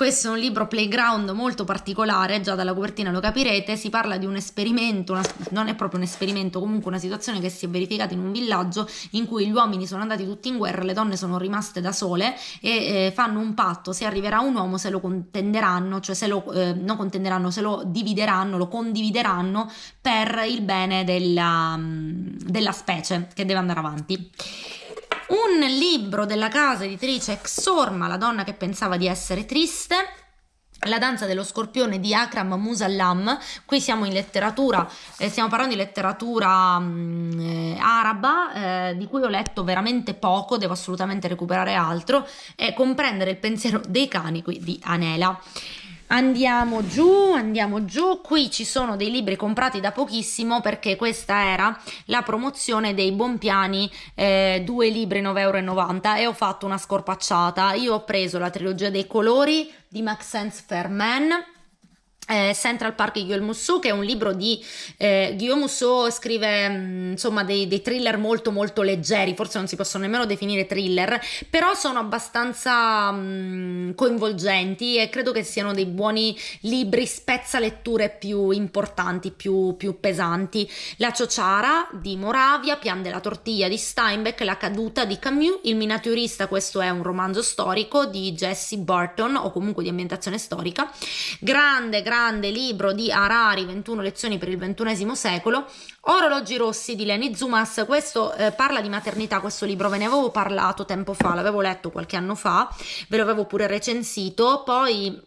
questo è un libro playground molto particolare, già dalla copertina lo capirete, si parla di un esperimento, una, non è proprio un esperimento, comunque una situazione che si è verificata in un villaggio in cui gli uomini sono andati tutti in guerra, le donne sono rimaste da sole e eh, fanno un patto, se arriverà un uomo se lo contenderanno, cioè se lo, eh, non contenderanno, se lo divideranno, lo condivideranno per il bene della, mm, della specie che deve andare avanti un libro della casa editrice Exorma, la donna che pensava di essere triste, la danza dello scorpione di Akram Musallam, qui siamo in letteratura, eh, stiamo parlando di letteratura mh, mm, eh, araba, eh, di cui ho letto veramente poco, devo assolutamente recuperare altro, e comprendere il pensiero dei cani qui di Anela. Andiamo giù, andiamo giù. Qui ci sono dei libri comprati da pochissimo perché questa era la promozione dei Bonpiani, eh, due libri 9,90 euro e ho fatto una scorpacciata. Io ho preso la trilogia dei colori di Maxence Fairman eh, Central Park Guillaume Mousseau, che è un libro di eh, Guillaume Mousseau, scrive mm, insomma dei, dei, thriller molto molto leggeri, forse non si possono nemmeno definire thriller, però sono abbastanza mh, mm, coinvolgenti e credo che siano dei buoni libri spezza letture più importanti, più, più pesanti. La Ciociara di Moravia, Pian della tortiglia di Steinbeck, La caduta di Camus, Il miniaturista, questo è un romanzo storico di Jesse Burton o comunque di ambientazione storica. Grande, grande grande libro di Harari, 21 lezioni per il XXI secolo, Orologi rossi di Leni Zumas, questo eh, parla di maternità, questo libro ve ne avevo parlato tempo fa, l'avevo letto qualche anno fa, ve l'avevo pure recensito, poi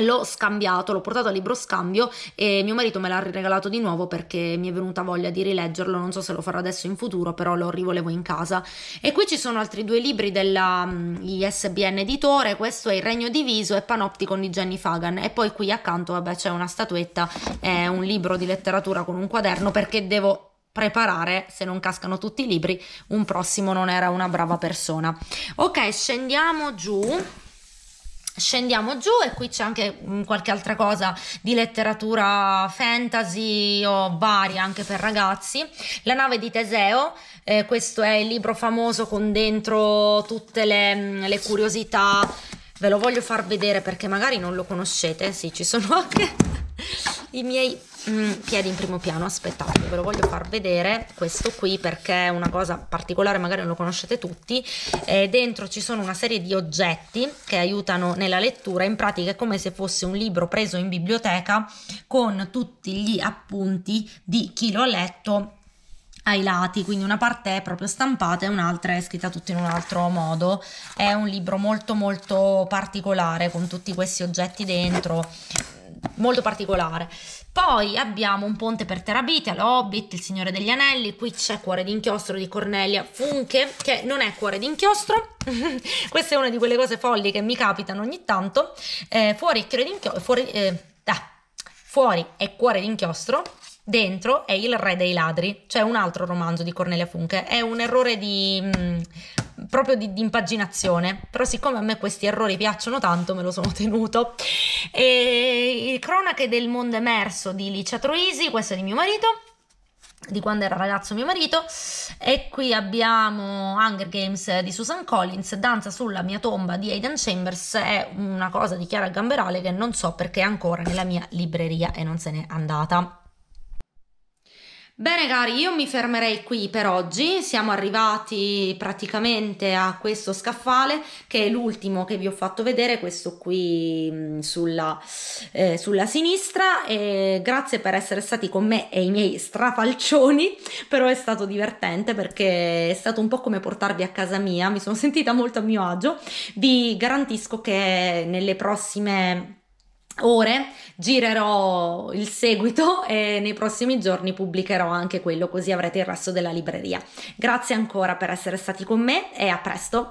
L'ho scambiato, l'ho portato a libro scambio e mio marito me l'ha regalato di nuovo perché mi è venuta voglia di rileggerlo, non so se lo farò adesso in futuro, però lo rivolevo in casa. E qui ci sono altri due libri dell'ISBN mm, editore, questo è Il Regno Diviso e Panopticon di Jenny Fagan e poi qui accanto vabbè, c'è una statuetta, è un libro di letteratura con un quaderno perché devo preparare, se non cascano tutti i libri, un prossimo non era una brava persona. Ok, scendiamo giù scendiamo giù e qui c'è anche mm, qualche altra cosa di letteratura fantasy o varia anche per ragazzi la nave di Teseo eh, questo è il libro famoso con dentro tutte le, mm, le, curiosità ve lo voglio far vedere perché magari non lo conoscete sì ci sono anche i miei Mm, piedi in primo piano, aspettate, ve lo voglio far vedere questo qui perché è una cosa particolare, magari non lo conoscete tutti. Eh, dentro ci sono una serie di oggetti che aiutano nella lettura, in pratica è come se fosse un libro preso in biblioteca con tutti gli appunti di chi lo ha letto ai lati, quindi una parte è proprio stampata e un'altra è scritta tutto in un altro modo. È un libro molto molto particolare con tutti questi oggetti dentro, molto particolare. Poi abbiamo Un ponte per Terabite, L'Hobbit, Il Signore degli Anelli, qui c'è Cuore d'inchiostro di Cornelia Funke, che non è Cuore d'inchiostro, questa è una di quelle cose folli che mi capitano ogni tanto, eh, fuori, fuori, eh, ah, fuori è Cuore d'inchiostro, Dentro è Il re dei ladri, cioè un altro romanzo di Cornelia Funke. È un errore di, mh, mm, proprio di, di, impaginazione, però siccome a me questi errori piacciono tanto me lo sono tenuto. E Cronache del mondo emerso di Licia Troisi, questo è di mio marito di quando era ragazzo mio marito e qui abbiamo Hunger Games di Susan Collins Danza sulla mia tomba di Aidan Chambers è una cosa di Chiara Gamberale che non so perché è ancora nella mia libreria e non se n'è andata Bene cari, io mi fermerei qui per oggi, siamo arrivati praticamente a questo scaffale che è l'ultimo che vi ho fatto vedere, questo qui mm, sulla, eh, sulla sinistra e grazie per essere stati con me e i miei strafalcioni, però è stato divertente perché è stato un po' come portarvi a casa mia, mi sono sentita molto a mio agio, vi garantisco che nelle prossime ore girerò il seguito e nei prossimi giorni pubblicherò anche quello così avrete il resto della libreria. Grazie ancora per essere stati con me e a presto.